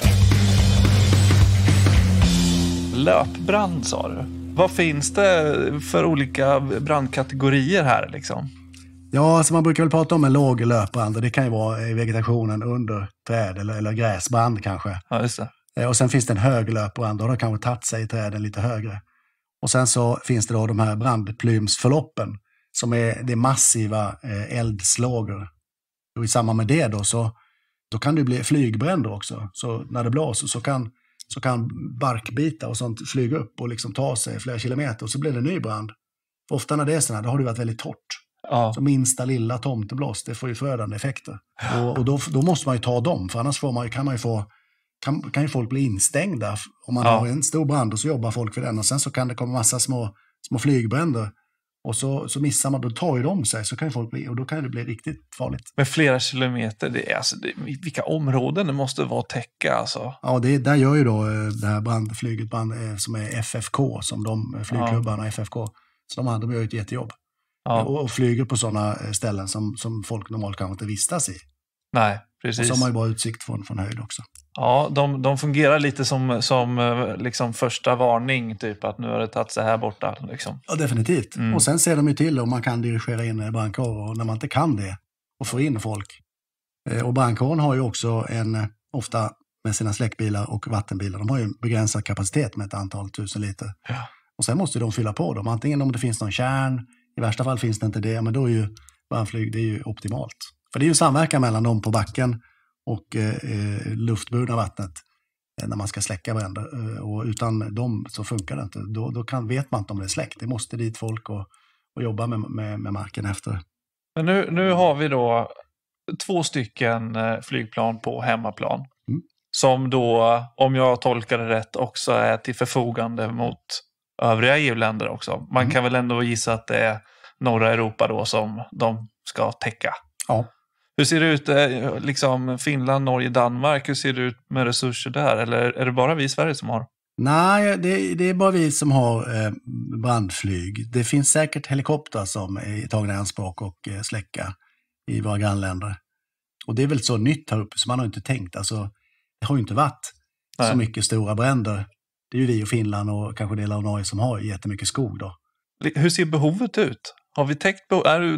Löpbrand sa du. Vad finns det för olika brandkategorier här liksom? Ja, alltså man brukar väl prata om en låg löpbrand det kan ju vara i vegetationen under träd eller, eller gräsbrand kanske. Ja, just det. Eh, och sen finns det en hög löpbrand då har det kanske tagit sig i träden lite högre. Och sen så finns det då de här brandplymsförloppen som är det massiva eh, eldslågor. Och I samband med det då så då kan det bli flygbränder också. Så när det blåser så kan så kan barkbitar och sånt flyga upp och liksom ta sig flera kilometer och så blir det en ny brand. För ofta när det är sådana, då har det varit väldigt torrt. Ja. Så minsta lilla tomteblåst, det får ju förödande effekter. Ja. Och, och då, då, måste man ju ta dem, för annars man, kan man ju få kan, kan ju folk bli instängda. Om man ja. har en stor brand och så jobbar folk för den och sen så kan det komma massa små, små flygbränder och så, så missar man, då tar ju de sig, så kan ju folk bli, och då kan det bli riktigt farligt. Men flera kilometer, det är alltså, det, vilka områden det måste vara att täcka alltså? Ja, det, där gör ju då eh, det här brandflyget, brand, eh, som är FFK, som de eh, flygklubbarna ja. FFK, så de, de gör ju ett jättejobb. Ja. Och, och flyger på sådana ställen som, som folk normalt kanske inte vistas i. Nej, precis. Och så har man ju bara utsikt från, från höjd också. Ja, de, de fungerar lite som, som eh, liksom första varning, typ att nu har det tagit sig här borta. Liksom. Ja, definitivt. Mm. Och sen ser de ju till om man kan dirigera in brandkår och när man inte kan det och få in folk. Eh, och brandkåren har ju också en, eh, ofta med sina släckbilar och vattenbilar, de har ju en begränsad kapacitet med ett antal tusen liter. Ja. Och sen måste de fylla på dem, antingen om det finns någon kärn, i värsta fall finns det inte det, men då är ju brandflyg det är ju optimalt. För det är ju samverkan mellan dem på backen och eh, eh luftburna vattnet eh, när man ska släcka bränder. Eh, och utan dem så funkar det inte. Då, då kan, vet man inte om det är släckt. Det måste dit folk och, och jobba med, med, med marken efter. Men nu, nu har vi då två stycken flygplan på hemmaplan. Mm. Som då, om jag tolkar det rätt, också är till förfogande mot övriga EU-länder också. Man mm. kan väl ändå gissa att det är norra Europa då som de ska täcka. Ja, hur ser det ut, eh, liksom Finland, Norge, Danmark, hur ser det ut med resurser där? Eller är det bara vi i Sverige som har? Nej, det, det är bara vi som har eh, brandflyg. Det finns säkert helikoptrar som är tagna i anspråk och eh, släcka i våra grannländer. Och det är väl så nytt här uppe, så man har inte tänkt. Alltså, det har ju inte varit Nej. så mycket stora bränder. Det är ju vi och Finland och kanske delar av Norge som har jättemycket skog. Då. Hur ser behovet ut? Har vi täckt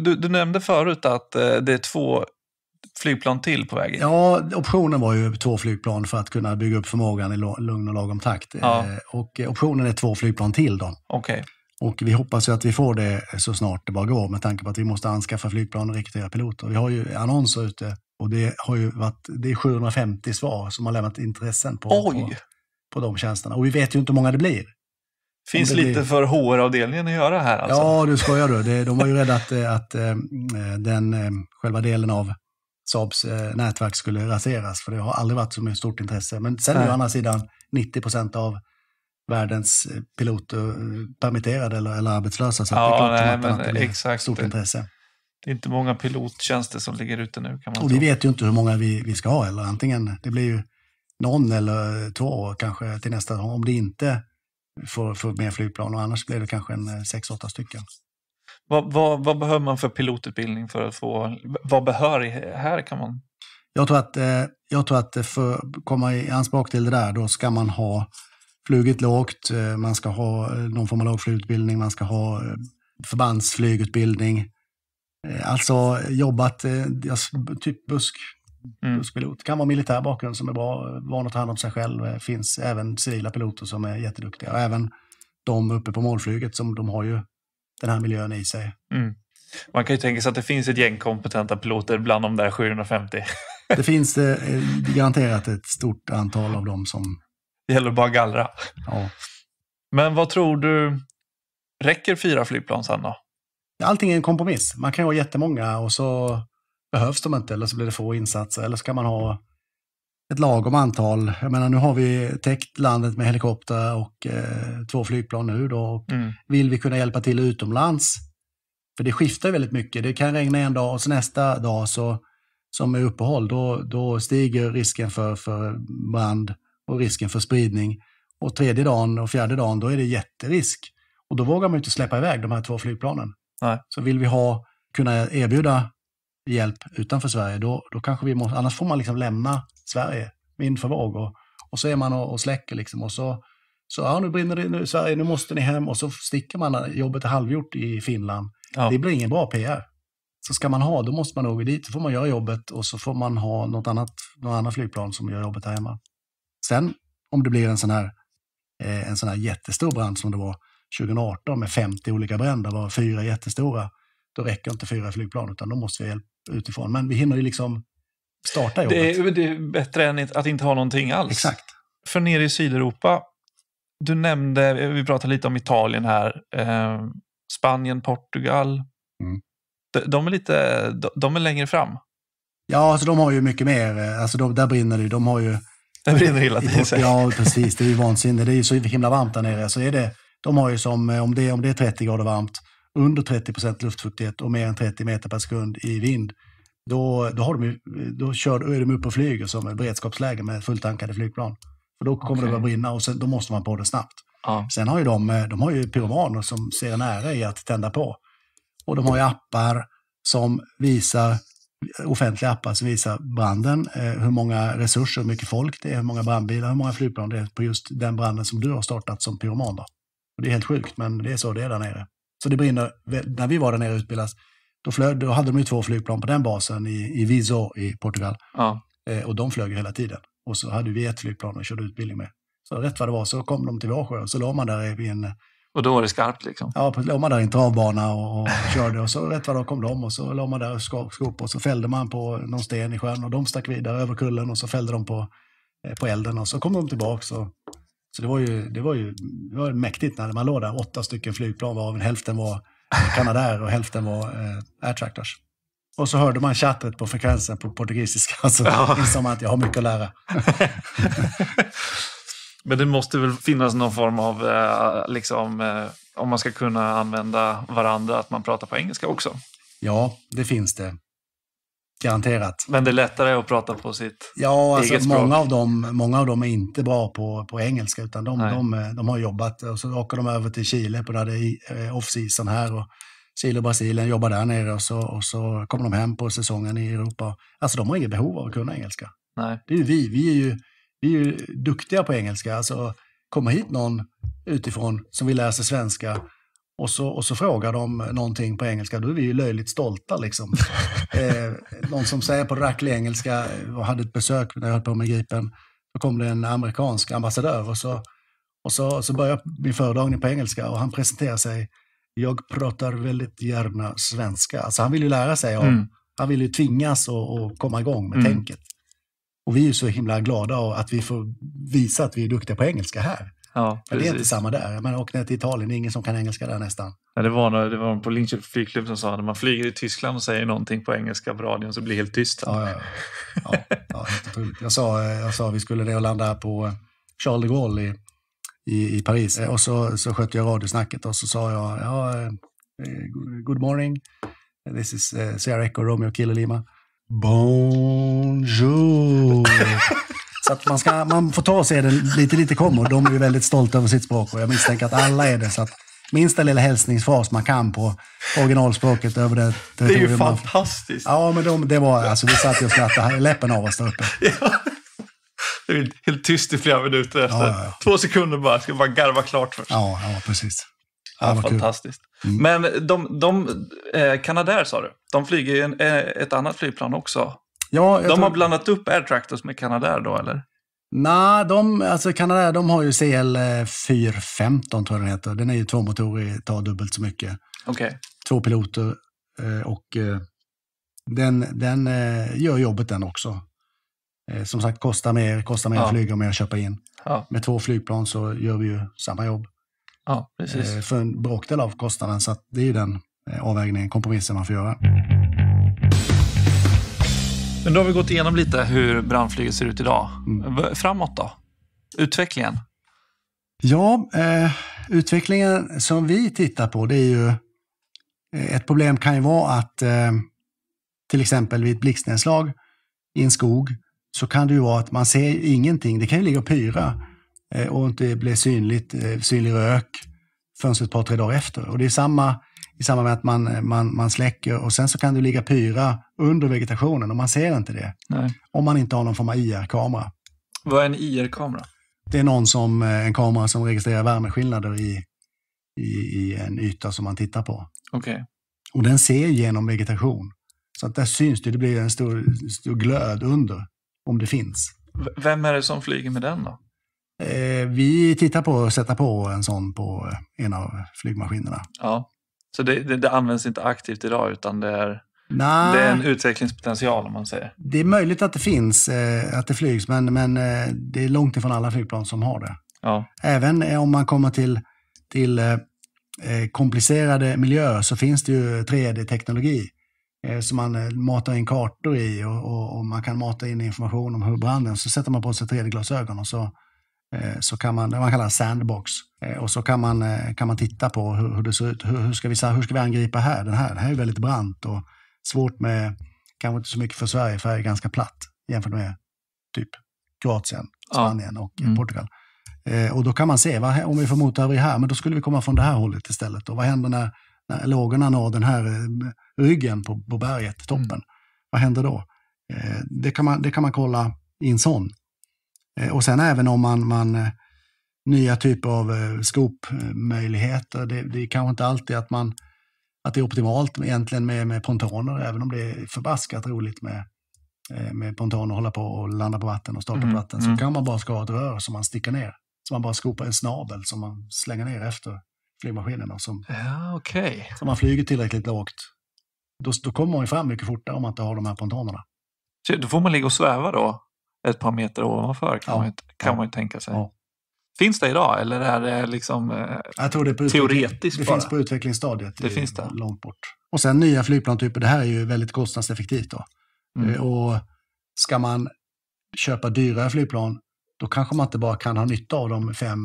du, du, nämnde förut att eh, det är två flygplan till på väg Ja, optionen var ju två flygplan för att kunna bygga upp förmågan i lugn och lagom takt. Ja. Eh, och eh, optionen är två flygplan till då. Okay. Och vi hoppas ju att vi får det så snart det bara går med tanke på att vi måste anskaffa flygplan och rekrytera piloter. Vi har ju annonser ute och det har ju varit, det är 750 svar som har lämnat intressen på, på, på, de tjänsterna. Och vi vet ju inte hur många det blir. finns det lite blir... för HR-avdelningen att göra här alltså. Ja, du skojar du. de var ju rädda eh, att, att den själva delen av Saabs eh, nätverk skulle raseras, för det har aldrig varit så mycket stort intresse. Men sen är å andra sidan 90 procent av världens eh, piloter eh, permitterade eller, eller arbetslösa. Så ja, det är klart nej, men, det exakt. stort intresse. Det är inte många pilottjänster som ligger ute nu. Kan man och tro. vi vet ju inte hur många vi, vi ska ha. Eller antingen, det blir ju någon eller två kanske till nästa gång. Om det inte får, får mer flygplan och annars blir det kanske en sex, åtta stycken. Vad, vad, vad, behöver man för pilotutbildning för att få, vad behörig här kan man? Jag tror att, eh, jag tror att för att komma i anspråk till det där, då ska man ha flugit lågt, eh, man ska ha eh, någon form av lågflygutbildning, man ska ha förbandsflygutbildning. Alltså jobbat, typ busk, mm. buskpilot. Kan vara militär bakgrund som är bra, van att ta hand om sig själv. Det Finns även civila piloter som är jätteduktiga. Och även de uppe på målflyget som de har ju den här miljön i sig. Mm. Man kan ju tänka sig att det finns ett gäng kompetenta piloter bland de där 750. det finns eh, garanterat ett stort antal av dem som... Det gäller bara gallra. Ja. Men vad tror du, räcker fyra flygplan sen då? Allting är en kompromiss. Man kan ha jättemånga och så behövs de inte eller så blir det få insatser eller så kan man ha ett lagom antal. Jag menar, nu har vi täckt landet med helikopter och eh, två flygplan nu då. Mm. Vill vi kunna hjälpa till utomlands? För det skiftar väldigt mycket. Det kan regna en dag och så nästa dag så, som är uppehåll, då, då stiger risken för, för brand och risken för spridning. Och tredje dagen och fjärde dagen, då är det jätterisk. Och då vågar man inte släppa iväg de här två flygplanen. Nej. Så vill vi ha, kunna erbjuda hjälp utanför Sverige, då, då kanske vi måste, annars får man liksom lämna Sverige vind för våg och, och så är man och, och släcker liksom och så, så ja, nu brinner det i Sverige, nu måste ni hem och så sticker man, jobbet är halvgjort i Finland. Ja. Det blir ingen bra PR. Så ska man ha, då måste man åka dit, då får man göra jobbet och så får man ha något annat, något annat flygplan som gör jobbet här hemma. Sen om det blir en sån här, eh, en sån här jättestor brand som det var 2018 med 50 olika bränder, var fyra jättestora, då räcker inte fyra flygplan utan då måste vi ha hjälp utifrån. Men vi hinner ju liksom starta jobbet. Det är, det är bättre än att inte ha någonting alls. Exakt. För nere i Sydeuropa, du nämnde, vi pratade lite om Italien här, eh, Spanien, Portugal. Mm. De, de, är lite, de, de, är längre fram. Ja, alltså de har ju mycket mer, alltså de, där brinner det de har ju... Där brinner det hela tiden. Ja, precis. Det är ju vansinne. Det är ju så himla varmt där nere. Så är det, de har ju som, eh, om det, om det är 30 grader varmt, under 30 procent luftfuktighet och mer än 30 meter per sekund i vind, då, då, har de, då kör, då är de uppe och flyger som ett beredskapsläge med fulltankade flygplan. För då kommer okay. det att brinna och sen, då måste man på det snabbt. Ja. Sen har ju de, eh, de har ju pyromaner som ser en ära i att tända på. Och de har ju appar som visar, offentliga appar som visar branden, eh, hur många resurser, hur mycket folk det är, hur många brandbilar, hur många flygplan det är på just den branden som du har startat som pyroman. Då. Det är helt sjukt, men det är så det är där nere. Så det brinner, när vi var där nere och utbildades, då, flög, då hade de ju två flygplan på den basen i, i Viso i Portugal. Ja. Eh, och de flög hela tiden. Och så hade vi ett flygplan och körde utbildning med. Så rätt vad det var så kom de till Vårsjö och så låg man där i en... Och då var det skarpt liksom? Ja, så låg man där i en travbana och, och körde och så rätt vad det var kom de och så låg man där och skop och så fällde man på någon sten i sjön och de stack vidare över kullen och så fällde de på, eh, på elden och så kom de tillbaka och så det var ju, det var ju det var mäktigt när man låg där. Åtta stycken flygplan, var, hälften var Canadair och hälften var eh, Air Och så hörde man chattet på frekvensen på portugisiska, så ja. insåg man att jag har mycket att lära. Men det måste väl finnas någon form av, eh, liksom, eh, om man ska kunna använda varandra, att man pratar på engelska också? Ja, det finns det. Garanterat. Men det är lättare att prata på sitt ja, alltså, eget språk? Många av, dem, många av dem är inte bra på, på engelska, utan de, de, eh, de, har jobbat. Och så åker de över till Chile på det eh, off-season här. Och Chile och Brasilien jobbar där nere och så, och så kommer de hem på säsongen i Europa. Alltså de har inget behov av att kunna engelska. Nej. Det är ju vi. Vi är ju, vi är ju duktiga på engelska. Alltså, kommer hit någon utifrån som vill lära sig svenska och så, och så frågar de någonting på engelska, då är vi ju löjligt stolta. Liksom. eh, någon som säger på racklig engelska, och hade ett besök när jag höll på med Gripen, då kom det en amerikansk ambassadör och så, och så, så började min föredragning på engelska och han presenterade sig. Jag pratar väldigt gärna svenska. Alltså han vill ju lära sig. Och, mm. Han vill ju tvingas och komma igång med mm. tänket. Och vi är så himla glada att vi får visa att vi är duktiga på engelska här. Ja, det är inte samma där. Man åker ner till Italien, det är ingen som kan engelska där nästan. Ja, det, var någon, på Linköping flygklubb som sa att när man flyger i Tyskland och säger någonting på engelska på radion så blir det helt tyst. Ja, ja, ja. ja jag, sa, eh, jag sa vi skulle ner och landa på Charles de Gaulle i, i, i Paris eh, och så, så skötte jag radiosnacket och så sa jag ja, eh, good morning, this is Sierra Echo, Romeo Kille, Lima. Bonjour! Så att man, ska, man får ta seden lite lite kommer. De är ju väldigt stolta över sitt språk och jag misstänker att alla är det. Så att minsta lilla hälsningsfras man kan på originalspråket över det Det är ju fantastiskt. Ja, men de, det var, alltså vi satt ju och skrattade läppen av oss där uppe. Ja. Det är helt tyst i flera minuter efter. Ja, ja, Två sekunder bara, ska bara garva klart först. Ja, ja precis. Ja, fantastiskt. Mm. Men de, de eh, Kanadair sa du, de flyger ju en, eh, ett annat flygplan också. Ja, de tror... har blandat upp Air Tractors med Canadair då, eller? Nej, de, alltså Canadair de har ju CL415 eh, tror jag den heter. Den är ju tvåmotorig, tar dubbelt så mycket. Okay. Två piloter eh, och eh, den, den gör jobbet den också. Som sagt, kostar mer, kostar mer ja. att flyga och mer att köpa in. Ja. Med två flygplan så gör vi ju samma jobb. Ja, precis. för en bråkdel av kostnaden, så det är ju den avvägningen, kompromissen man får göra. Mm. Men då har vi gått igenom lite hur brandflyget ser ut idag. Mm. Framåt då? Utvecklingen? Ja, eh, utvecklingen som vi tittar på det är ju... Eh, ett problem kan ju vara att eh, till exempel vid ett blixtnedslag i en skog så kan det ju vara att man ser ingenting. Det kan ju ligga och pyra eh, och inte bli synligt, eh, synlig rök fönstret ett par, tre dagar efter. Och det är samma i samband med att man, eh, man, man släcker och sen så kan det ligga pyra under vegetationen och man ser inte det. Nej. Om man inte har någon form av IR-kamera. Vad är en IR-kamera? Det är någon som, eh, en kamera som registrerar värmeskillnader i, i, i en yta som man tittar på. Okay. Och den ser genom vegetation. Så att där syns det, det blir en stor, stor glöd under, om det finns. V vem är det som flyger med den då? Eh, vi tittar på att sätta på en sån på eh, en av flygmaskinerna. Ja, så det, det, det används inte aktivt idag utan det är Nah, det är en utvecklingspotential om man säger. Det är möjligt att det finns, eh, att det flygs, men, men eh, det är långt ifrån alla flygplan som har det. Ja. Även eh, om man kommer till, till eh, eh, komplicerade miljöer så finns det ju 3D-teknologi eh, som man matar in kartor i och, och, och, man kan mata in information om hur branden, så sätter man på sig 3D-glasögon och så, så kan man, det man kallar sandbox, och så kan man, kan man titta på hur, hur det ser ut. Hur, hur, ska vi, hur ska vi angripa här? Den här, den här är väldigt brant. Och, Svårt med, kanske inte så mycket för Sverige, för det är ganska platt jämfört med typ Kroatien, Spanien ja. och mm. Portugal. Eh, och då kan man se, vad, om vi får motövrig här, men då skulle vi komma från det här hållet istället. Och vad händer när, när lågorna når den här eh, ryggen på, på berget, mm. toppen? Mm. Vad händer då? Eh, det, kan man, det kan man kolla i en sån. Eh, och sen även om man, man eh, nya typer av eh, skopmöjligheter, det, det är kanske inte alltid att man att det är optimalt egentligen med, med pontoner, även om det är förbaskat roligt med, eh, med pontoner, hålla på och landa på vatten och starta mm. på vatten, så mm. kan man bara ska ett rör som man sticker ner. Så man bara skopar en snabel som man slänger ner efter flygmaskinerna. Som, ja, okay. Så man flyger tillräckligt lågt. Då, då kommer man ju fram mycket fortare om man inte har de här pontonerna. Så då får man ligga och sväva då? Ett par meter ovanför kan, ja. man, kan ja. man ju tänka sig. Ja. Finns det idag eller är det liksom eh, Jag tror det är teoretiskt? Det bara. finns på utvecklingsstadiet. Det finns det. Långt bort. Och sen nya flygplantyper, det här är ju väldigt kostnadseffektivt. Då. Mm. Eh, och Ska man köpa dyrare flygplan, då kanske man inte bara kan ha nytta av dem fem,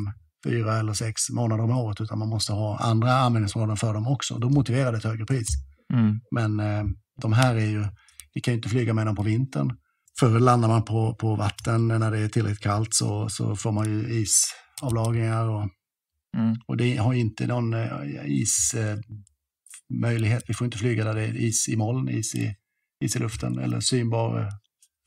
fyra eller sex månader om året, utan man måste ha andra användningsområden för dem också. Då motiverar det ett högre pris. Mm. Men eh, de här är ju, vi kan ju inte flyga med dem på vintern. Förr landar man på, på vatten när det är tillräckligt kallt så, så får man ju is avlagringar och, mm. och det har inte någon eh, ismöjlighet. Eh, Vi får inte flyga där det är is i moln, is i, is i luften eller synbar eh,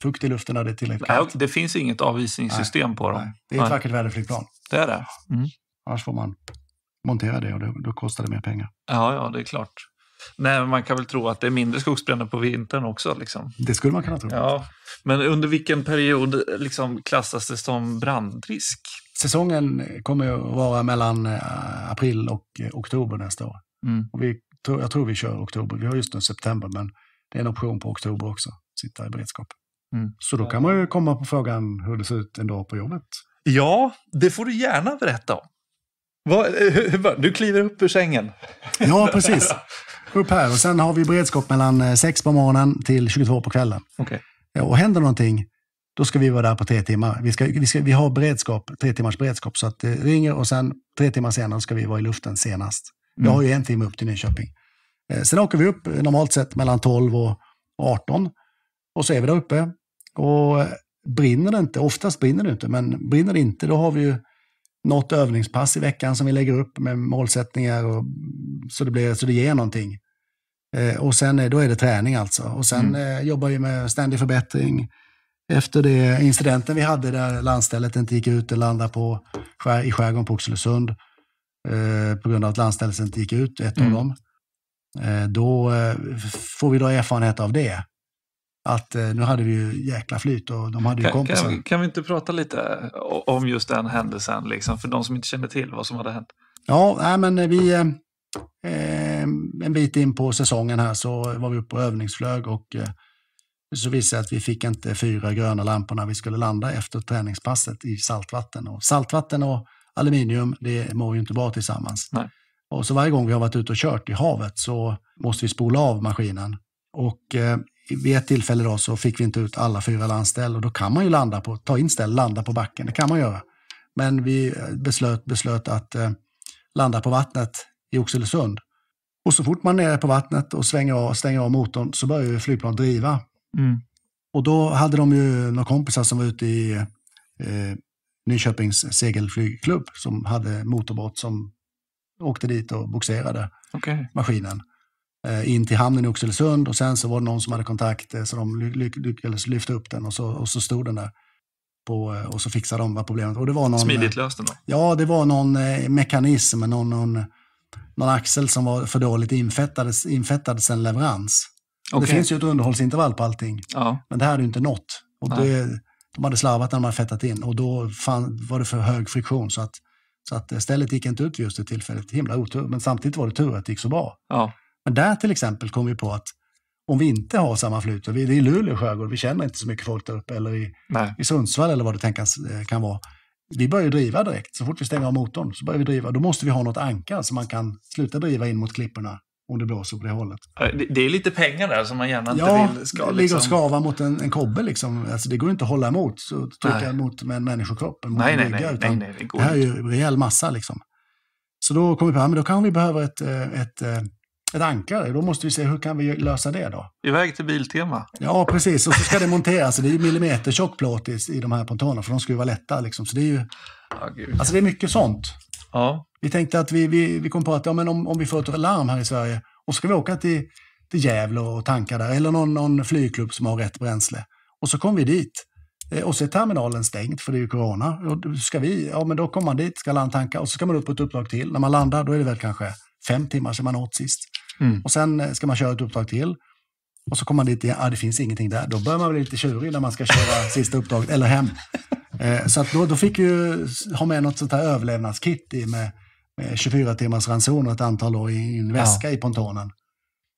fukt i luften när det är tillräckligt kallt. Det finns inget avisningssystem nej, på dem. Nej. Det är ett vackert väderflygplan. Det är det. Mm. Annars får man montera det och då, då, kostar det mer pengar. Ja, ja, det är klart. Nej, man kan väl tro att det är mindre skogsbränder på vintern också. Liksom. Det skulle man kunna tro. Ja. Men under vilken period liksom, klassas det som brandrisk? säsongen kommer att vara mellan eh, april och eh, oktober nästa år. Mm. Och vi, jag tror vi kör oktober. Vi har just nu september, men det är en option på oktober också. Sitta i beredskap. Mm. Så då kan man ju komma på frågan hur det ser ut en dag på jobbet. Ja, det får du gärna berätta om. Eh, du kliver upp ur sängen. Ja, precis. Upp här. Och sen har vi beredskap mellan 6 på morgonen till 22 på kvällen. Okay. Och händer någonting, då ska vi vara där på tre timmar. Vi, ska, vi, ska, vi har beredskap, tre timmars beredskap, så att det eh, ringer och sen tre timmar senare ska vi vara i luften senast. Mm. Jag har ju en timme upp till Nyköping. Eh, sen åker vi upp eh, normalt sett mellan 12 och 18 och så är vi där uppe. Och brinner det inte, oftast brinner det inte, men brinner det inte, då har vi ju något övningspass i veckan som vi lägger upp med målsättningar och, så, det blir, så det ger någonting. och sen då är det träning alltså. Och sen mm. jobbar vi med ständig förbättring, efter det incidenten vi hade där landstället inte gick ut det landade på, i skärgården på Oxelösund eh, på grund av att landstället inte gick ut, ett mm. av dem. Eh, då eh, får vi då erfarenhet av det. Att eh, nu hade vi ju jäkla flyt och de hade ju kan, kompisar. Kan, kan, vi inte prata lite eh, om just den händelsen, liksom, för de som inte känner till vad som hade hänt? Ja, nej, men eh, vi... en bit in på säsongen här så var vi uppe på övningsflög och så visade det att vi fick inte fyra gröna lampor när vi skulle landa efter träningspasset i saltvatten. Och saltvatten och aluminium, det mår ju inte bra tillsammans. Nej. Och så varje gång vi har varit ute och kört i havet så måste vi spola av maskinen. Och eh, vid ett tillfälle då så fick vi inte ut alla fyra landställ och då kan man ju landa på, ta in ställ, landa på backen, det kan man göra. Men vi eh, beslöt, beslöt att eh, landa på vattnet i Oxelösund. Och så fort man är nere på vattnet och svänger av, stänger av motorn så börjar flygplanet driva. Mm. Och då hade de ju några kompisar som var ute i eh, Nyköpings segelflygklubb som hade motorbåt som åkte dit och boxerade okay. maskinen eh, in till hamnen i Oxelösund och sen så var det någon som hade kontakt eh, så de lyckades lyfta upp den och så, och så stod den där. På, eh, och så fixade de vad problemet och det var. Någon, eh, Smidigt löste de? Ja, det var någon eh, mekanism, någon, någon, någon axel som var för dåligt infettad, sen sedan leverans. Okay. Det finns ju ett underhållsintervall på allting. Ja. Men det här är inte nått. Och det, de hade slarvat när de hade fettat in och då fann, var det för hög friktion. Så att, så att eh, stället gick inte ut just det tillfället. Himla otur. Men samtidigt var det tur att det gick så bra. Ja. Men där till exempel kom vi på att om vi inte har samma flyt, vi är i Luleå sjögård, vi känner inte så mycket folk där uppe, eller i, i Sundsvall eller vad det tänkas, eh, kan vara. Vi börjar driva direkt. Så fort vi stänger av motorn så börjar vi driva. Då måste vi ha något ankar så man kan sluta driva in mot klipporna om det blåser på det hållet. Det är lite pengar där som man gärna inte ja, vill ska... Ja, liksom... ligga och skava mot en, en kobbe liksom. Alltså, det går inte att hålla emot, så trycka emot med en människokropp. Mot nej, en nej, nej, utan nej, nej, det, det här inte. är ju rejäl massa liksom. Så då kommer vi på men då kan vi behöva ett, eh, ett, eh, ett ankare. Då måste vi se hur kan vi lösa det då? Iväg till Biltema. Ja, precis. Och så ska det monteras. Det är ju millimeter tjock plåt i, i de här pontonerna, för de ska ju vara lätta liksom. Så det är ju... Oh, alltså det är mycket sånt. Ja. Vi tänkte att vi, vi, vi kom på att ja, men om, om vi får ett larm här i Sverige och ska vi åka till, till Gävle och tanka där eller någon, någon flygklubb som har rätt bränsle. Och så kom vi dit. Eh, och så är terminalen stängd för det är ju corona. Och ska vi, ja men då kommer man dit, ska landtanka och så ska man upp på ett uppdrag till. När man landar då är det väl kanske fem timmar som man åt sist. Mm. Och sen eh, ska man köra ett uppdrag till. Och så kommer man dit ja, det finns ingenting där. Då börjar man bli lite tjurig när man ska köra sista uppdraget eller hem. Eh, så då, då fick ju ha med något sånt här överlevnadskit i med, med 24 timmars ranson och ett antal år i en väska ja. i pontonen.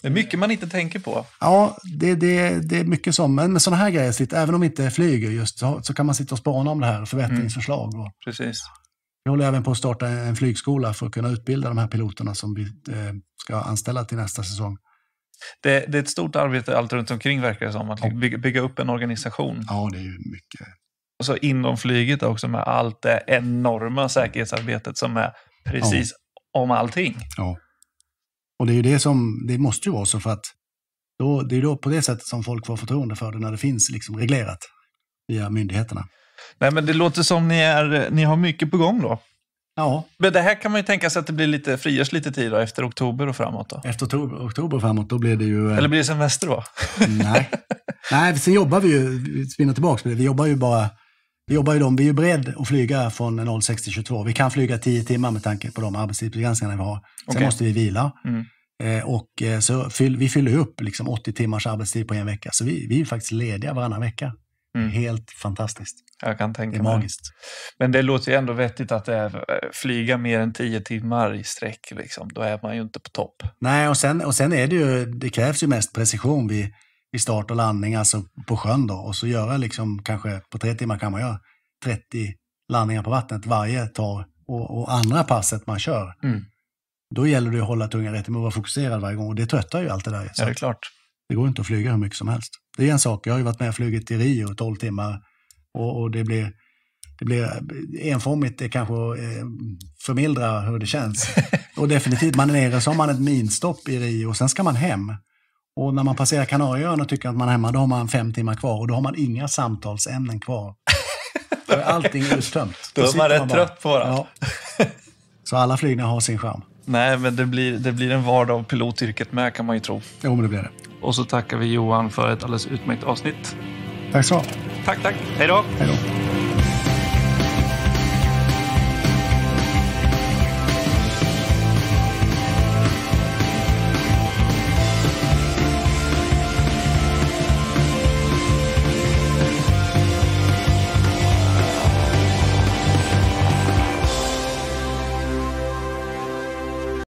Det är mycket man inte tänker på. Ja, det, det, det är mycket som, men med sådana här grejer, även om vi inte flyger just, så, så, kan man sitta och spana om det här, förbättringsförslag. Mm. Precis. Vi håller även på att starta en flygskola för att kunna utbilda de här piloterna som vi eh, ska anställa till nästa säsong. Det, det, är ett stort arbete allt runt omkring verkar det som, att bygga, bygga upp en organisation. Ja, det är ju mycket. Och så alltså inom flyget också med allt det enorma säkerhetsarbetet som är precis ja. om allting. Ja. Och det är ju det som, det måste ju vara så för att då, det är ju då på det sättet som folk får förtroende för det när det finns liksom reglerat via myndigheterna. Nej, men det låter som ni, är, ni har mycket på gång då. Ja. Men det här kan man ju tänka sig att det blir lite, frigörs lite tid då, efter oktober och framåt. Då. Efter oktober, och framåt, då blir det ju... Eh, Eller blir det semester då? Nej. Nej, sen jobbar vi ju, vi spinner tillbaka vi jobbar ju bara vi jobbar ju dem, vi är ju beredd att flyga från 06 till 22. Vi kan flyga 10 timmar med tanke på de arbetstidsbegränsningar vi har. Sen okay. måste vi vila. Mm. Eh, och eh, så fyll, vi fyller upp liksom 80 timmars arbetstid på en vecka. Så vi, vi är faktiskt lediga varannan vecka. Mm. Helt fantastiskt. Jag kan tänka det är magiskt. Mig. Men det låter ju ändå vettigt att är, eh, flyga mer än 10 timmar i sträck. Liksom. Då är man ju inte på topp. Nej, och sen, och sen är det ju, det krävs ju mest precision vid, i start och landning, alltså på sjön då. Och så göra liksom kanske, på tre timmar kan man göra 30 landningar på vattnet varje tag och, och andra passet man kör. Mm. Då gäller det att hålla tungan rätt i och vara fokuserad varje gång och det tröttar ju allt det där. Så ja, det är klart. Det går inte att flyga hur mycket som helst. Det är en sak, jag har ju varit med och flugit till Rio 12 timmar och, och det blir det blir eh, enformigt, det kanske eh, förmildrar hur det känns. Och definitivt, man är nere så har man ett minstopp i Rio och sen ska man hem. Och när man passerar Kanarieöarna och tycker att man är hemma, då har man fem timmar kvar och då har man inga samtalsämnen kvar. Då är allting uttömt. Då, då är man rätt man trött på varandra. Ja. Så alla flygningar har sin charm. Nej, men det blir, det blir en vardag av pilotyrket med kan man ju tro. Jo, men det blir det. Och så tackar vi Johan för ett alldeles utmärkt avsnitt. Tack så mycket. Tack, tack. Hej då. Hej då.